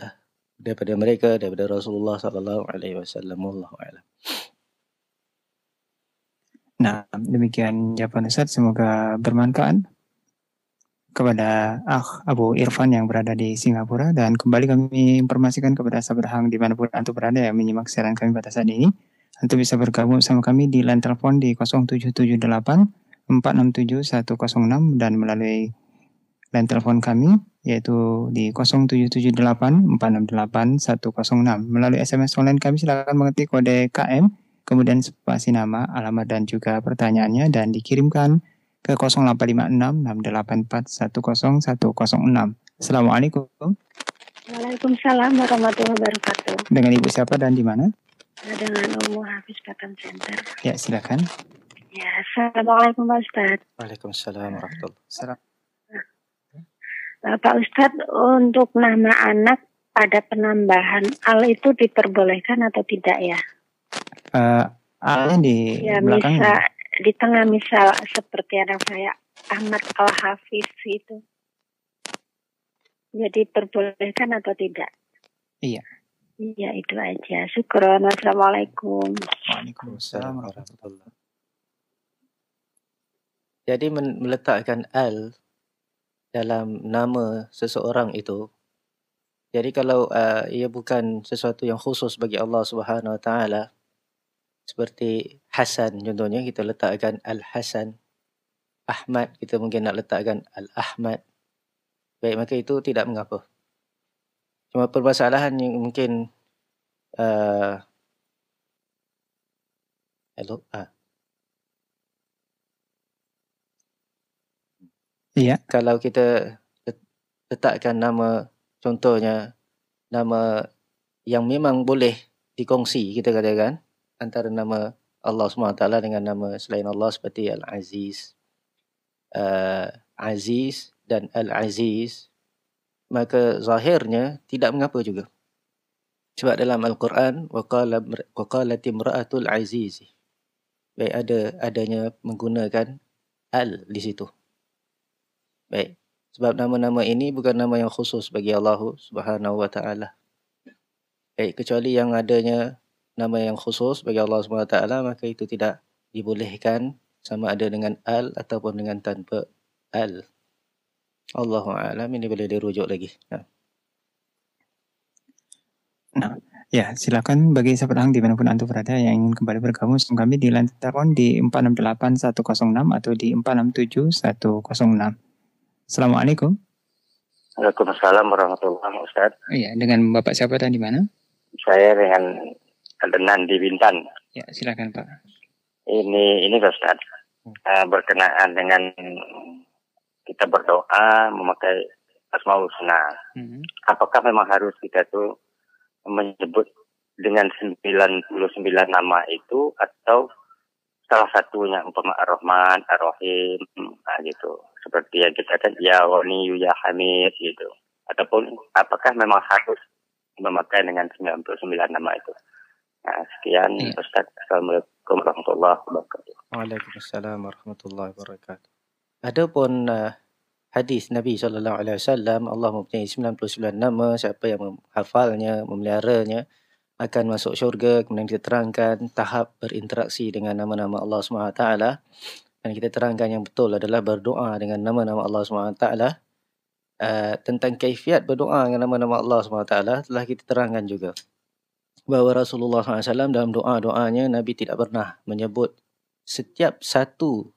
daripada mereka daripada Rasulullah sallallahu alaihi wasallam wallahu alam. Nah, demikian jawaban Ustaz semoga bermanfaat kepada Ah Abu Irfan yang berada di Singapura dan kembali kami informasikan kepada sahabat hang dimanapun antum berada yang menyimak siaran kami pada saat ini antum bisa bergabung sama kami di line telepon di 0778 467 106 dan melalui line telepon kami yaitu di 0778 468 106. Melalui SMS online kami silakan mengetik kode KM, kemudian spasi nama, alamat dan juga pertanyaannya dan dikirimkan ke 0856 684 10106. Assalamualaikum. Waalaikumsalam warahmatullahi wabarakatuh. Dengan Ibu siapa dan di mana? Dengan Umu Hafiz Center. Ya, silakan. Ya, Assalamualaikum Pak Ustaz. Waalaikumsalam warahmatullahi wabarakatuh. Eh, Pak Ustadz untuk nama anak pada penambahan al itu diperbolehkan atau tidak ya? Uh, al di ya, belakang. di tengah misal seperti anak saya Ahmad Al Hafiz itu. Jadi ya, diperbolehkan atau tidak? Iya. Iya itu aja. Syukron. Assalamualaikum. Waalaikumsalam warahmatullahi Jadi meletakkan al dalam nama seseorang itu. Jadi kalau uh, ia bukan sesuatu yang khusus bagi Allah Subhanahu Wa Taala seperti Hasan contohnya kita letakkan Al Hasan Ahmad kita mungkin nak letakkan Al Ahmad baik maka itu tidak mengapa cuma permasalahan yang mungkin uh, hello ah uh, yeah. kalau kita letakkan nama contohnya nama yang memang boleh dikongsi kita katakan antara nama Allah SWT dengan nama selain Allah seperti Al-Aziz uh, Aziz dan Al-Aziz maka zahirnya tidak mengapa juga sebab dalam Al-Quran waqala timraatul imra'atul azizi baik ada adanya menggunakan al di situ Baik. Sebab nama-nama ini bukan nama yang khusus bagi Allah Subhanahu Wa Taala. Baik, kecuali yang adanya nama yang khusus bagi Allah Subhanahu Wa Taala maka itu tidak dibolehkan sama ada dengan al ataupun dengan tanpa al. Allahu a'lam ini boleh dirujuk lagi. Ya. Nah. Ya, silakan bagi siapa datang di manapun antum berada yang ingin kembali bergabung sama kami di lantai telepon di 468106 atau di 467106. Assalamualaikum. Waalaikumsalam warahmatullahi wabarakatuh. Oh iya, dengan Bapak siapa dan di mana? Saya dengan Adnan di Bintan. Ya, silakan Pak. Ini ini Ustaz. Uh, berkenaan dengan kita berdoa memakai Asmaul Husna. Hmm. Apakah memang harus kita tuh menyebut dengan 99 nama itu atau salah satunya umpama Ar-Rahman, Ar-Rahim, nah gitu. seperti yang kita kata ya Roni ya, ya Hamis itu, ataupun apakah memang harus memakai dengan 99 nama itu nah, sekian ya. Ustaz Assalamualaikum warahmatullahi wabarakatuh Waalaikumsalam warahmatullahi wabarakatuh Adapun uh, hadis Nabi saw. Allah mempunyai 99 nama siapa yang menghafalnya memeliharanya akan masuk syurga kemudian diterangkan tahap berinteraksi dengan nama-nama Allah swt dan kita terangkan yang betul adalah berdoa dengan nama-nama Allah SWT uh, eh, tentang kaifiat berdoa dengan nama-nama Allah SWT telah kita terangkan juga bahawa Rasulullah SAW dalam doa-doanya Nabi tidak pernah menyebut setiap satu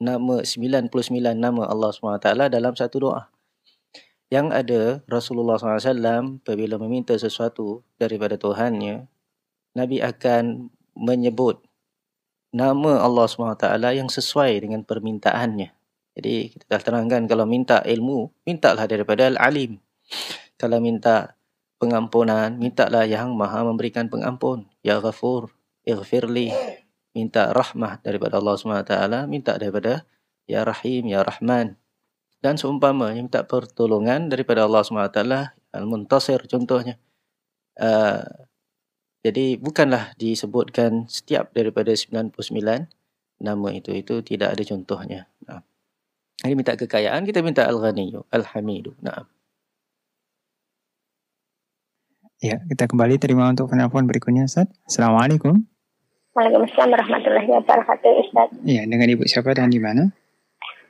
nama 99 nama Allah SWT dalam satu doa yang ada Rasulullah SAW apabila meminta sesuatu daripada Tuhannya Nabi akan menyebut nama Allah SWT yang sesuai dengan permintaannya. Jadi kita dah terangkan kalau minta ilmu, mintalah daripada Al-Alim. Kalau minta pengampunan, mintalah yang maha memberikan pengampun. Ya Ghafur, Ighfirli. Minta rahmah daripada Allah SWT, minta daripada Ya Rahim, Ya Rahman. Dan seumpama minta pertolongan daripada Allah SWT, Al-Muntasir contohnya. Uh, jadi bukanlah disebutkan setiap daripada 99 nama itu. Itu tidak ada contohnya. Nah. Jadi minta kekayaan, kita minta Al-Ghaniyu, Al-Hamidu. Nah. Ya, kita kembali terima untuk penelpon berikutnya, Ustaz. Assalamualaikum. Waalaikumsalam warahmatullahi wabarakatuh, Ustaz. Iya, dengan Ibu siapa dan di mana?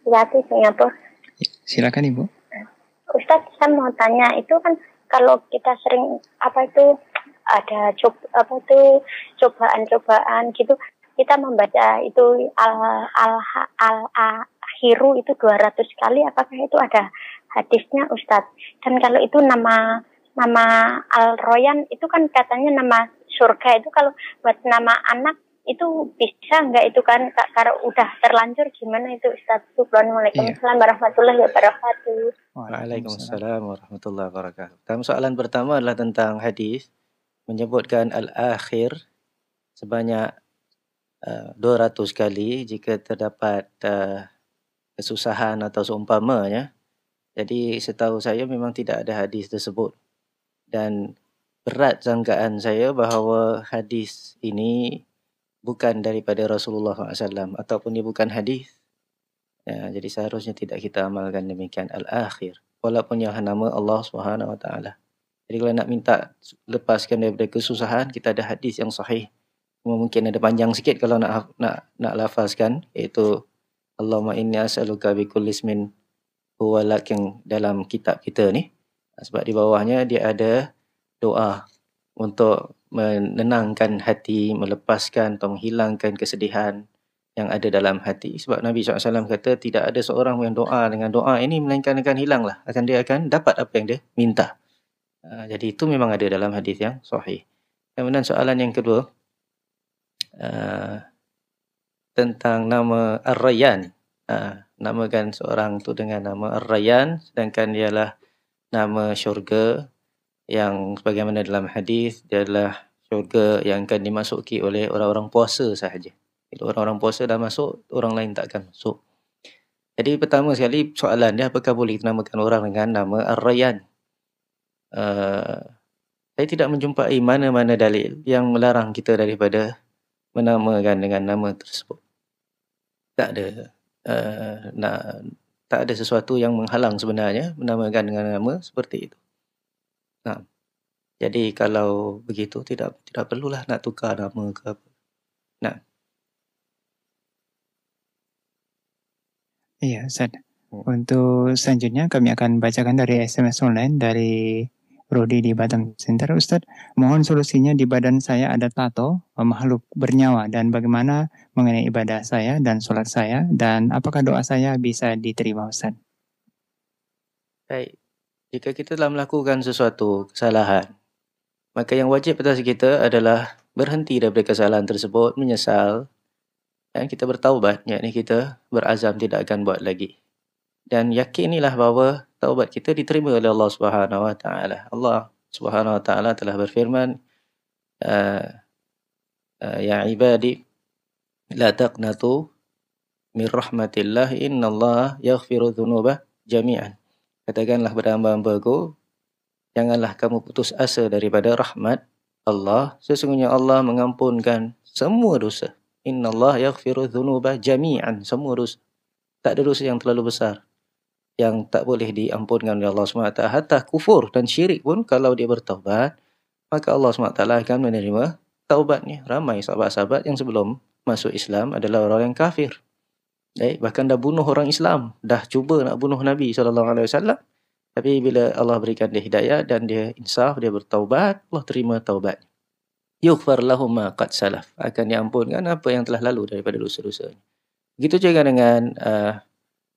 Yati, Singapura. Ya, silakan, Ibu. Ustaz, saya mau tanya, itu kan kalau kita sering apa itu ada coba apa tuh cobaan-cobaan gitu kita membaca itu al al al, akhiru itu 200 kali apakah itu ada hadisnya Ustadz dan kalau itu nama nama al royan itu kan katanya nama surga itu kalau buat nama anak itu bisa nggak itu kan kalau udah terlanjur gimana itu Ustaz Subhanalaikum iya. warahmatullahi wabarakatuh Waalaikumsalam warahmatullahi wabarakatuh Dan soalan pertama adalah tentang hadis menyebutkan al-akhir sebanyak uh, 200 kali jika terdapat uh, kesusahan atau seumpamanya. Jadi setahu saya memang tidak ada hadis tersebut. Dan berat sangkaan saya bahawa hadis ini bukan daripada Rasulullah SAW ataupun dia bukan hadis. Ya, jadi seharusnya tidak kita amalkan demikian al-akhir. Walaupun yang nama Allah Subhanahu Wa Taala. Jadi kalau nak minta lepaskan daripada kesusahan, kita ada hadis yang sahih. Mungkin ada panjang sikit kalau nak nak nak lafazkan iaitu Allahumma inni as'aluka bi kulli ismin huwa lak yang dalam kitab kita ni. Ha, sebab di bawahnya dia ada doa untuk menenangkan hati, melepaskan atau menghilangkan kesedihan yang ada dalam hati. Sebab Nabi SAW kata tidak ada seorang yang doa dengan doa ini melainkan akan hilanglah. Akan dia akan dapat apa yang dia minta. Ah, jadi itu memang ada dalam hadis yang sahih. Kemudian soalan yang kedua ah, tentang nama Ar-Rayyan. Uh, namakan seorang tu dengan nama Ar-Rayyan sedangkan ialah nama syurga yang sebagaimana dalam hadis dia adalah syurga yang akan dimasuki oleh orang-orang puasa sahaja. Itu orang-orang puasa dah masuk, orang lain tak akan masuk. Jadi pertama sekali soalan dia apakah boleh dinamakan orang dengan nama Ar-Rayyan? Eh, saya tidak menjumpai mana-mana dalil yang melarang kita daripada menamakan dengan nama tersebut. Tak ada uh, nak tak ada sesuatu yang menghalang sebenarnya menamakan dengan nama seperti itu. Nah. Jadi kalau begitu tidak tidak perlulah nak tukar nama ke apa. Nah. Iya, Ustaz. Hmm. Untuk selanjutnya kami akan bacakan dari SMS online dari Rudi di Batam Center. Ustaz, mohon solusinya di badan saya ada tato makhluk bernyawa dan bagaimana mengenai ibadah saya dan sholat saya dan apakah doa saya bisa diterima Ustaz? Baik, jika kita telah melakukan sesuatu kesalahan, maka yang wajib atas kita adalah berhenti daripada kesalahan tersebut, menyesal, dan kita bertaubat, yakni kita berazam tidak akan buat lagi dan yakinilah bahawa taubat kita diterima oleh Allah Subhanahu Wa Taala. Allah Subhanahu Wa Taala telah berfirman ah, ah, ya ibadi la taqnatu min rahmatillah innallaha yaghfiru dhunuba jami'an. Katakanlah kepada hamba-hambaku janganlah kamu putus asa daripada rahmat Allah sesungguhnya Allah mengampunkan semua dosa innallaha yaghfiru dhunuba jami'an semua dosa tak ada dosa yang terlalu besar yang tak boleh diampunkan oleh Allah SWT hatta kufur dan syirik pun kalau dia bertaubat maka Allah SWT akan menerima taubatnya ramai sahabat-sahabat yang sebelum masuk Islam adalah orang yang kafir eh, bahkan dah bunuh orang Islam dah cuba nak bunuh Nabi SAW tapi bila Allah berikan dia hidayah dan dia insaf, dia bertaubat, Allah terima taubat. Yughfar lahum ma qad salaf. Akan diampunkan apa yang telah lalu daripada dosa-dosa. Begitu juga dengan uh,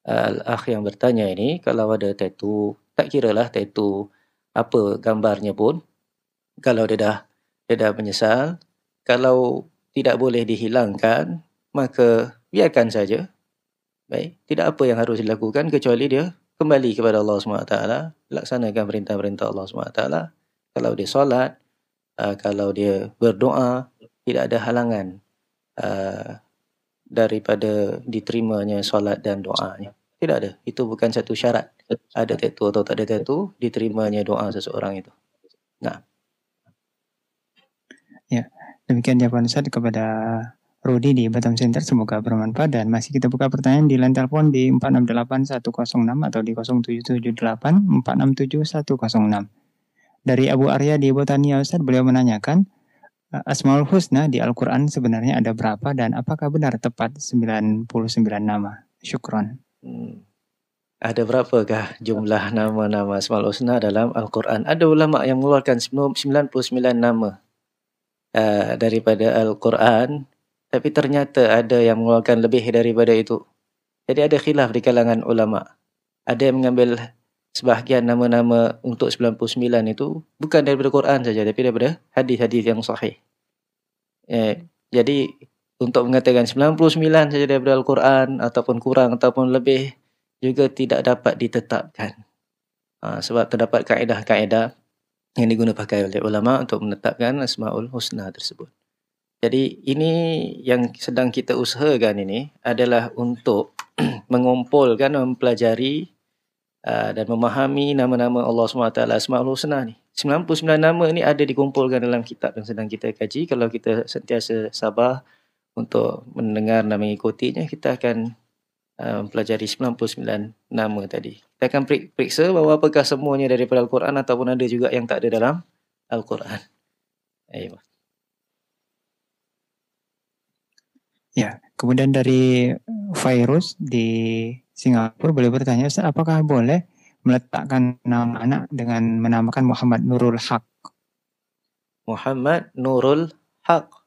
al-akh yang bertanya ini kalau ada tattoo tak kira lah tattoo apa gambarnya pun kalau dia dah dia dah menyesal kalau tidak boleh dihilangkan maka biarkan saja baik tidak apa yang harus dilakukan kecuali dia kembali kepada Allah SWT laksanakan perintah-perintah Allah SWT kalau dia solat ah, kalau dia berdoa tidak ada halangan ah, daripada diterimanya solat dan doanya. Tidak ada. Itu bukan satu syarat. Ada tetu atau tak ada tetu, diterimanya doa seseorang itu. Nah. Ya, demikian jawaban saya kepada Rudi di Batam Center. Semoga bermanfaat dan masih kita buka pertanyaan di lantai telepon di 468106 atau di 0778 Dari Abu Arya di Botania Ustaz, beliau menanyakan, eh, Asmaul Husna di Al-Quran sebenarnya ada berapa dan apakah benar tepat 99 nama? Syukron. Hmm. Ada berapakah jumlah nama-nama Asmaul Husna dalam Al-Quran? Ada ulama yang mengeluarkan 99 nama uh, daripada Al-Quran. Tapi ternyata ada yang mengeluarkan lebih daripada itu. Jadi ada khilaf di kalangan ulama. Ada yang mengambil sebahagian nama-nama untuk 99 itu bukan daripada Quran saja tapi daripada hadis-hadis yang sahih. Eh, jadi untuk mengatakan 99 saja daripada Al-Quran ataupun kurang ataupun lebih juga tidak dapat ditetapkan. Ha, sebab terdapat kaedah-kaedah yang digunakan oleh ulama untuk menetapkan Asma'ul Husna tersebut. Jadi ini yang sedang kita usahakan ini adalah untuk mengumpulkan, mempelajari ha, dan memahami nama-nama Allah SWT Asma'ul Husna ni. 99 nama ini ada dikumpulkan dalam kitab yang sedang kita kaji kalau kita sentiasa sabar untuk mendengar dan mengikutinya kita akan mempelajari um, 99 nama tadi. Kita akan periksa bahawa apakah semuanya daripada Al-Quran ataupun ada juga yang tak ada dalam Al-Quran. Ya, kemudian dari virus di Singapura boleh bertanya Ustaz, apakah boleh meletakkan nama anak dengan menamakan Muhammad Nurul Haq? Muhammad Nurul Haq.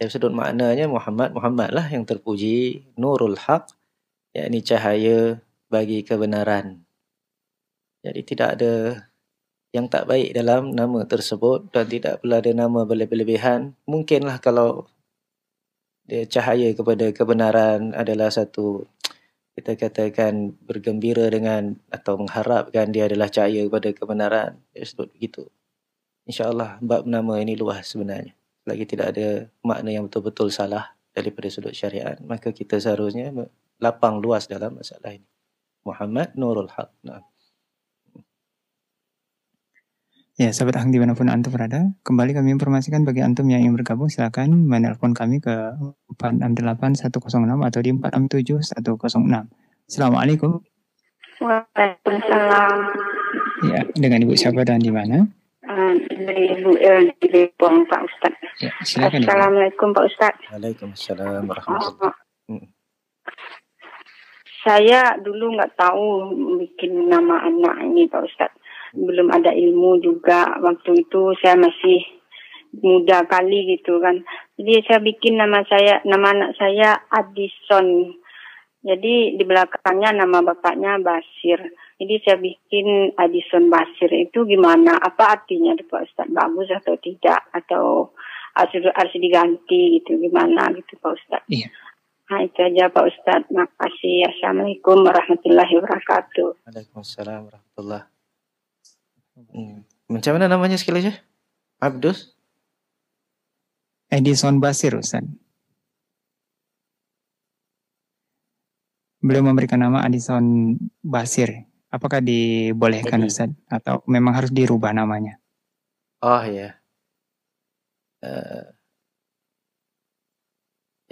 Yang sedut maknanya Muhammad, Muhammad lah yang terpuji. Nurul Haq, ini cahaya bagi kebenaran. Jadi tidak ada yang tak baik dalam nama tersebut dan tidak pula ada nama berlebihan. Mungkinlah kalau dia cahaya kepada kebenaran adalah satu kita katakan bergembira dengan atau mengharapkan dia adalah cahaya kepada kebenaran. Dia sebut begitu. InsyaAllah bab nama ini luas sebenarnya lagi tidak ada makna yang betul-betul salah daripada sudut syariat, maka kita seharusnya lapang luas dalam masalah ini. Muhammad Nurul Haq. Nah. Ya, sahabat Ahang dimanapun Antum berada, kembali kami informasikan bagi Antum yang ingin bergabung, silakan menelpon kami ke 468 atau di 467-106. Assalamualaikum. Waalaikumsalam. Ya, dengan Ibu siapa dan di mana? dari Ibu El di Depong Pak Ustaz. Ya, silakan, Assalamualaikum Pak Ustaz. Waalaikumsalam warahmatullahi oh, Saya dulu nggak tahu bikin nama anak ini Pak Ustaz. Belum ada ilmu juga waktu itu saya masih muda kali gitu kan. Jadi saya bikin nama saya nama anak saya Addison. Jadi di belakangnya nama bapaknya Basir. Jadi saya bikin Addison Basir itu gimana? Apa artinya Pak Ustadz? Bagus atau tidak? Atau harus, diganti gitu gimana gitu Pak Ustadz? Iya. Nah itu aja Pak Ustadz. Makasih. Assalamualaikum warahmatullahi wabarakatuh. Waalaikumsalam warahmatullahi hmm. Macam mana namanya sekali aja? Abdus? Edison Basir Ustaz. Beliau memberikan nama Addison Basir. apakah dibolehkan Jadi, Ustaz atau memang harus dirubah namanya? Oh ya. Uh,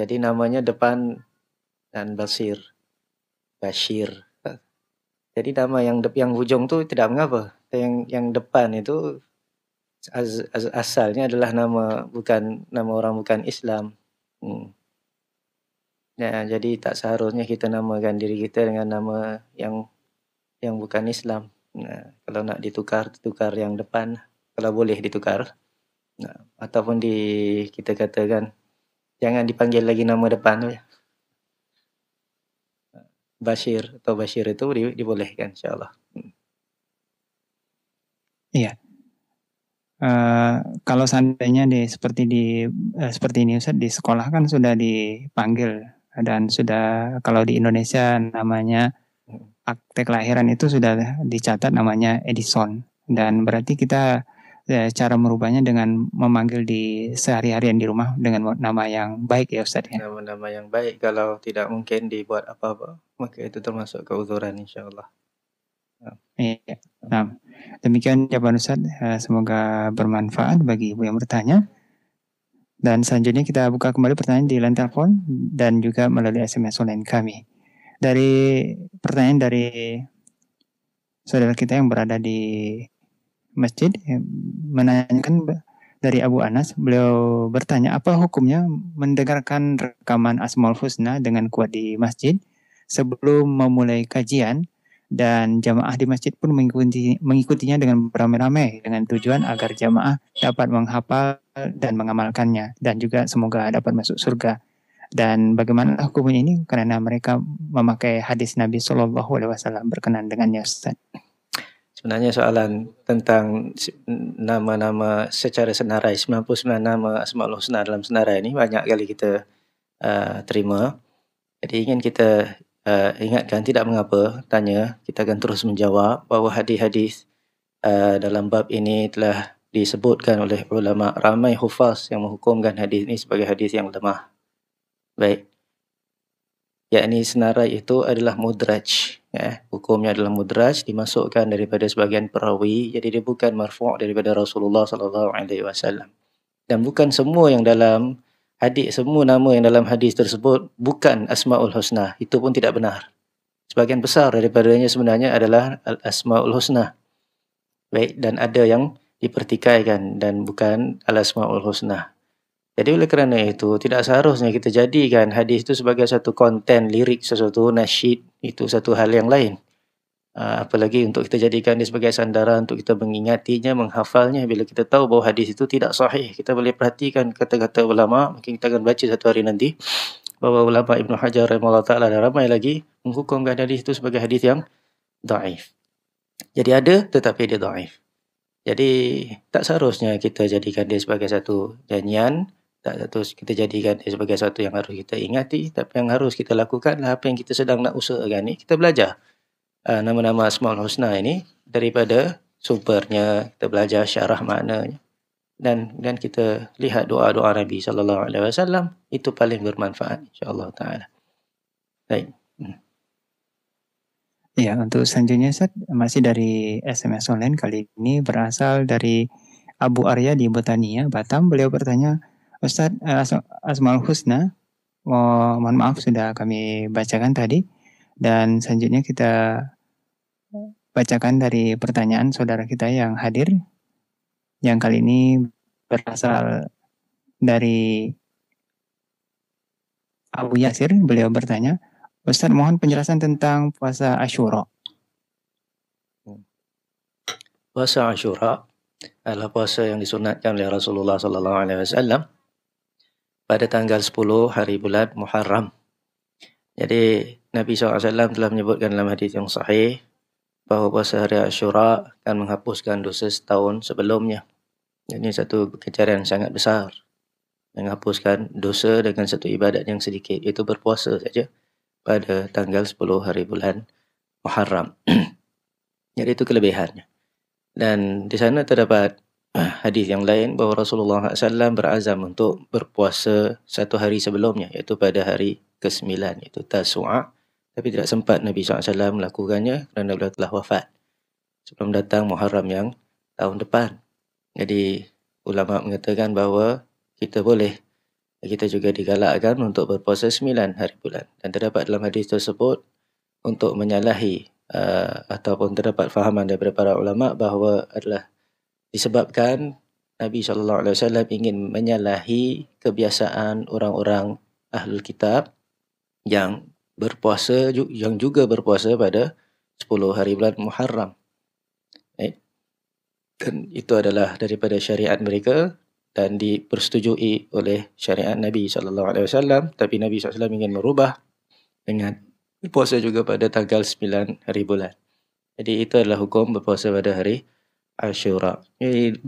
jadi namanya depan dan Basir. Basir. Jadi nama yang depan yang ujung tuh tidak mengapa. Yang yang depan itu as, as, asalnya adalah nama bukan nama orang bukan Islam. Hmm. Ya, jadi tak seharusnya kita namakan diri kita dengan nama yang yang bukan Islam. Nah, kalau nak ditukar, tukar yang depan kalau boleh ditukar. Nah, ataupun di kita katakan jangan dipanggil lagi nama depan Basir nah, Bashir atau Bashir itu di, dibolehkan insyaallah. Hmm. Iya. Uh, kalau seandainya di seperti di uh, seperti ini Ustaz di sekolah kan sudah dipanggil dan sudah kalau di Indonesia namanya akte kelahiran itu sudah dicatat namanya Edison dan berarti kita ya, cara merubahnya dengan memanggil di sehari-harian di rumah dengan nama yang baik ya Ustaz ya. Nama-nama yang baik kalau tidak mungkin dibuat apa-apa maka itu termasuk keuzuran insya Allah. Iya, iya. Nah, demikian jawaban Ustaz. Eh, semoga bermanfaat bagi ibu yang bertanya. Dan selanjutnya kita buka kembali pertanyaan di line telepon dan juga melalui SMS online kami dari pertanyaan dari saudara kita yang berada di masjid eh, menanyakan dari Abu Anas, beliau bertanya apa hukumnya mendengarkan rekaman Asmaul Husna dengan kuat di masjid sebelum memulai kajian dan jamaah di masjid pun mengikuti, mengikutinya dengan beramai-ramai dengan tujuan agar jamaah dapat menghafal dan mengamalkannya dan juga semoga dapat masuk surga. dan bagaimana hukumnya ini karena mereka memakai hadis Nabi Shallallahu Alaihi Wasallam berkenan dengannya Ustaz. Sebenarnya soalan tentang nama-nama secara senarai 99 nama asmaul husna dalam senarai ini banyak kali kita uh, terima. Jadi ingin kita uh, ingatkan tidak mengapa tanya kita akan terus menjawab bahawa hadis-hadis uh, dalam bab ini telah disebutkan oleh ulama ramai hufaz yang menghukumkan hadis ini sebagai hadis yang lemah. Baik. ya ini senarai itu adalah mudraj. Ya, hukumnya adalah mudraj dimasukkan daripada sebagian perawi. Jadi dia bukan marfu' daripada Rasulullah sallallahu alaihi wasallam. Dan bukan semua yang dalam hadis semua nama yang dalam hadis tersebut bukan asmaul husna. Itu pun tidak benar. Sebagian besar daripadanya sebenarnya adalah asmaul husna. Baik dan ada yang dipertikaikan dan bukan al-asmaul husna. Jadi oleh kerana itu, tidak seharusnya kita jadikan hadis itu sebagai satu konten, lirik sesuatu, nasyid, itu satu hal yang lain. Ah, apalagi untuk kita jadikan dia sebagai sandara untuk kita mengingatinya, menghafalnya bila kita tahu bahawa hadis itu tidak sahih. Kita boleh perhatikan kata-kata ulama, mungkin kita akan baca satu hari nanti bahawa ulama Ibn Hajar Rahimahullah Ta'ala dan ramai lagi menghukumkan hadis itu sebagai hadis yang doaif. Jadi ada tetapi dia doaif. Jadi tak seharusnya kita jadikan dia sebagai satu janjian tak terus kita jadikan dia sebagai satu yang harus kita ingati tapi yang harus kita lakukan adalah apa yang kita sedang nak usahakan ni kita belajar uh, nama-nama Asmaul Husna ini daripada sumbernya kita belajar syarah maknanya dan dan kita lihat doa-doa Nabi sallallahu alaihi wasallam itu paling bermanfaat insyaallah taala. Baik. Hmm. Ya, untuk selanjutnya Ustaz, masih dari SMS online kali ini berasal dari Abu Arya di Botania, Batam. Beliau bertanya, Ustaz eh, Asmaul Husna, mohon maaf sudah kami bacakan tadi dan selanjutnya kita bacakan dari pertanyaan saudara kita yang hadir yang kali ini berasal dari Abu Yasir, beliau bertanya, Ustaz mohon penjelasan tentang puasa Ashura. Puasa Ashura adalah puasa yang disunatkan oleh Rasulullah Sallallahu Alaihi Wasallam pada tanggal 10 hari bulan Muharram. Jadi Nabi SAW telah menyebutkan dalam hadis yang sahih bahawa puasa hari Ashura akan menghapuskan dosa setahun sebelumnya. Ini satu kejaran yang sangat besar. Menghapuskan dosa dengan satu ibadat yang sedikit. Itu berpuasa saja pada tanggal 10 hari bulan Muharram. Jadi itu kelebihannya. Dan di sana terdapat Ah, hadis yang lain bahawa Rasulullah SAW berazam untuk berpuasa satu hari sebelumnya iaitu pada hari ke-9 iaitu Tasu'a tapi tidak sempat Nabi SAW melakukannya kerana beliau telah wafat sebelum datang Muharram yang tahun depan. Jadi ulama mengatakan bahawa kita boleh kita juga digalakkan untuk berpuasa 9 hari bulan dan terdapat dalam hadis tersebut untuk menyalahi uh, ataupun terdapat fahaman daripada para ulama bahawa adalah disebabkan Nabi sallallahu alaihi wasallam ingin menyalahi kebiasaan orang-orang ahlul kitab yang berpuasa yang juga berpuasa pada 10 hari bulan Muharram. Eh? Dan itu adalah daripada syariat mereka dan dipersetujui oleh syariat Nabi sallallahu alaihi wasallam tapi Nabi sallallahu alaihi wasallam ingin merubah dengan berpuasa juga pada tanggal 9 hari bulan. Jadi itu adalah hukum berpuasa pada hari Asyura. Jadi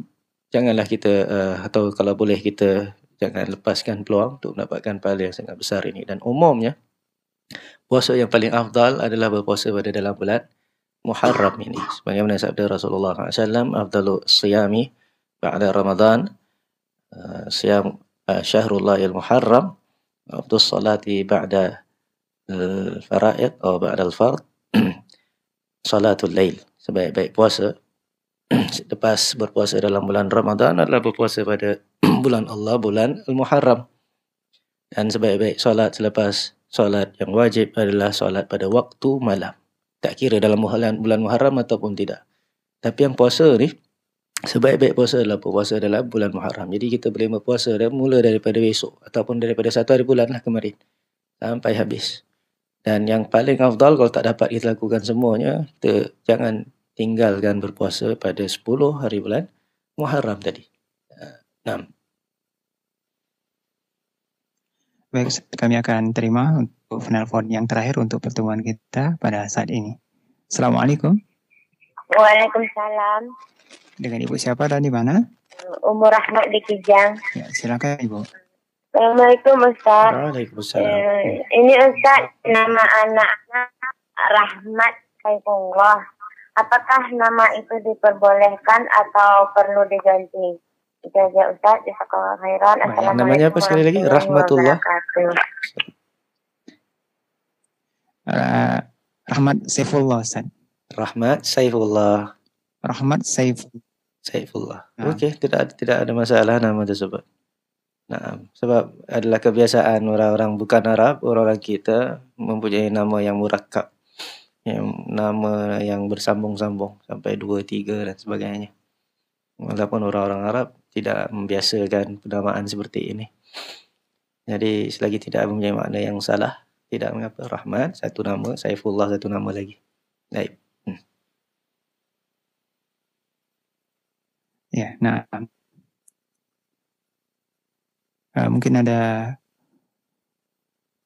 janganlah kita uh, atau kalau boleh kita jangan lepaskan peluang untuk mendapatkan pahala yang sangat besar ini dan umumnya puasa yang paling afdal adalah berpuasa pada dalam bulan Muharram ini. Sebagaimana sabda Rasulullah SAW, afdalu siyami ba'da Ramadan, uh, siyam uh, eh, syahrullah il Muharram, abdul salati ba'da uh, faraid atau pada al-fard, salatul lail. Sebaik-baik puasa lepas berpuasa dalam bulan Ramadan adalah berpuasa pada bulan Allah, bulan Al-Muharram. Dan sebaik-baik solat selepas solat yang wajib adalah solat pada waktu malam. Tak kira dalam bulan Muharram ataupun tidak. Tapi yang puasa ni, sebaik-baik puasa adalah puasa dalam bulan Muharram. Jadi kita boleh berpuasa dan mula daripada besok ataupun daripada satu hari bulan lah kemarin. Sampai habis. Dan yang paling afdal kalau tak dapat kita lakukan semuanya, kita jangan tinggalkan berpuasa pada 10 hari bulan Muharram tadi. Nah. Baik, kami akan terima untuk final phone yang terakhir untuk pertemuan kita pada saat ini. Assalamualaikum. Waalaikumsalam. Dengan Ibu siapa dan di mana? Umur Rahmat di Kijang. Ya, silakan Ibu. Assalamualaikum Ustaz. Waalaikumsalam. Eh, ini Ustaz nama anak Rahmat Kaifullah apakah nama itu diperbolehkan atau perlu diganti? Itu aja Ustaz, jazakallah khairan. Nah, namanya apa sekali lagi? Rahmatullah. Eh, Rahmat Saifullah Ustaz. Rahmat Saifullah. Rahmat Saifullah. Saifullah. Nah. Oke, okay, tidak tidak ada masalah nama tersebut. Nah, sebab adalah kebiasaan orang-orang bukan Arab, orang-orang kita mempunyai nama yang murakab yang nama yang bersambung-sambung sampai dua, tiga dan sebagainya. Walaupun orang-orang Arab tidak membiasakan penamaan seperti ini. Jadi selagi tidak mempunyai makna yang salah, tidak mengapa. Rahman, satu nama. Saifullah, satu nama lagi. Baik. Hmm. Ya, nah. Uh, mungkin ada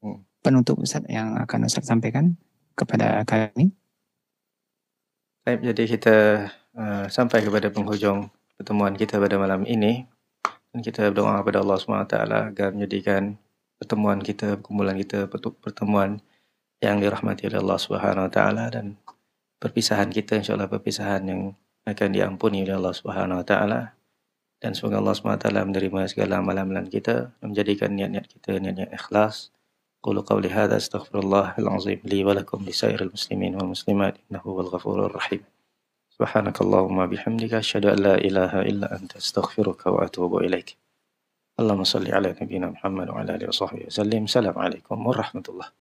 hmm. penutup Ustaz yang akan Ustaz sampaikan kepada kami. Baik, jadi kita uh, sampai kepada penghujung pertemuan kita pada malam ini. Dan kita berdoa kepada Allah SWT agar menjadikan pertemuan kita, kumpulan kita, pertemuan yang dirahmati oleh Allah Subhanahu Wa Taala dan perpisahan kita insyaAllah perpisahan yang akan diampuni oleh Allah Subhanahu Wa Taala dan semoga Allah Subhanahu Wa Taala menerima segala amalan-amalan kita menjadikan niat-niat kita niat-niat ikhlas. أقول قولي هذا أستغفر الله العظيم لي ولكم لسائر المسلمين والمسلمات إنه هو الغفور الرحيم سبحانك اللهم بحمدك أشهد أن لا إله إلا أنت أستغفرك وأتوب إليك اللهم صل على نبينا محمد وعلى آله وصحبه وسلم السلام عليكم ورحمة الله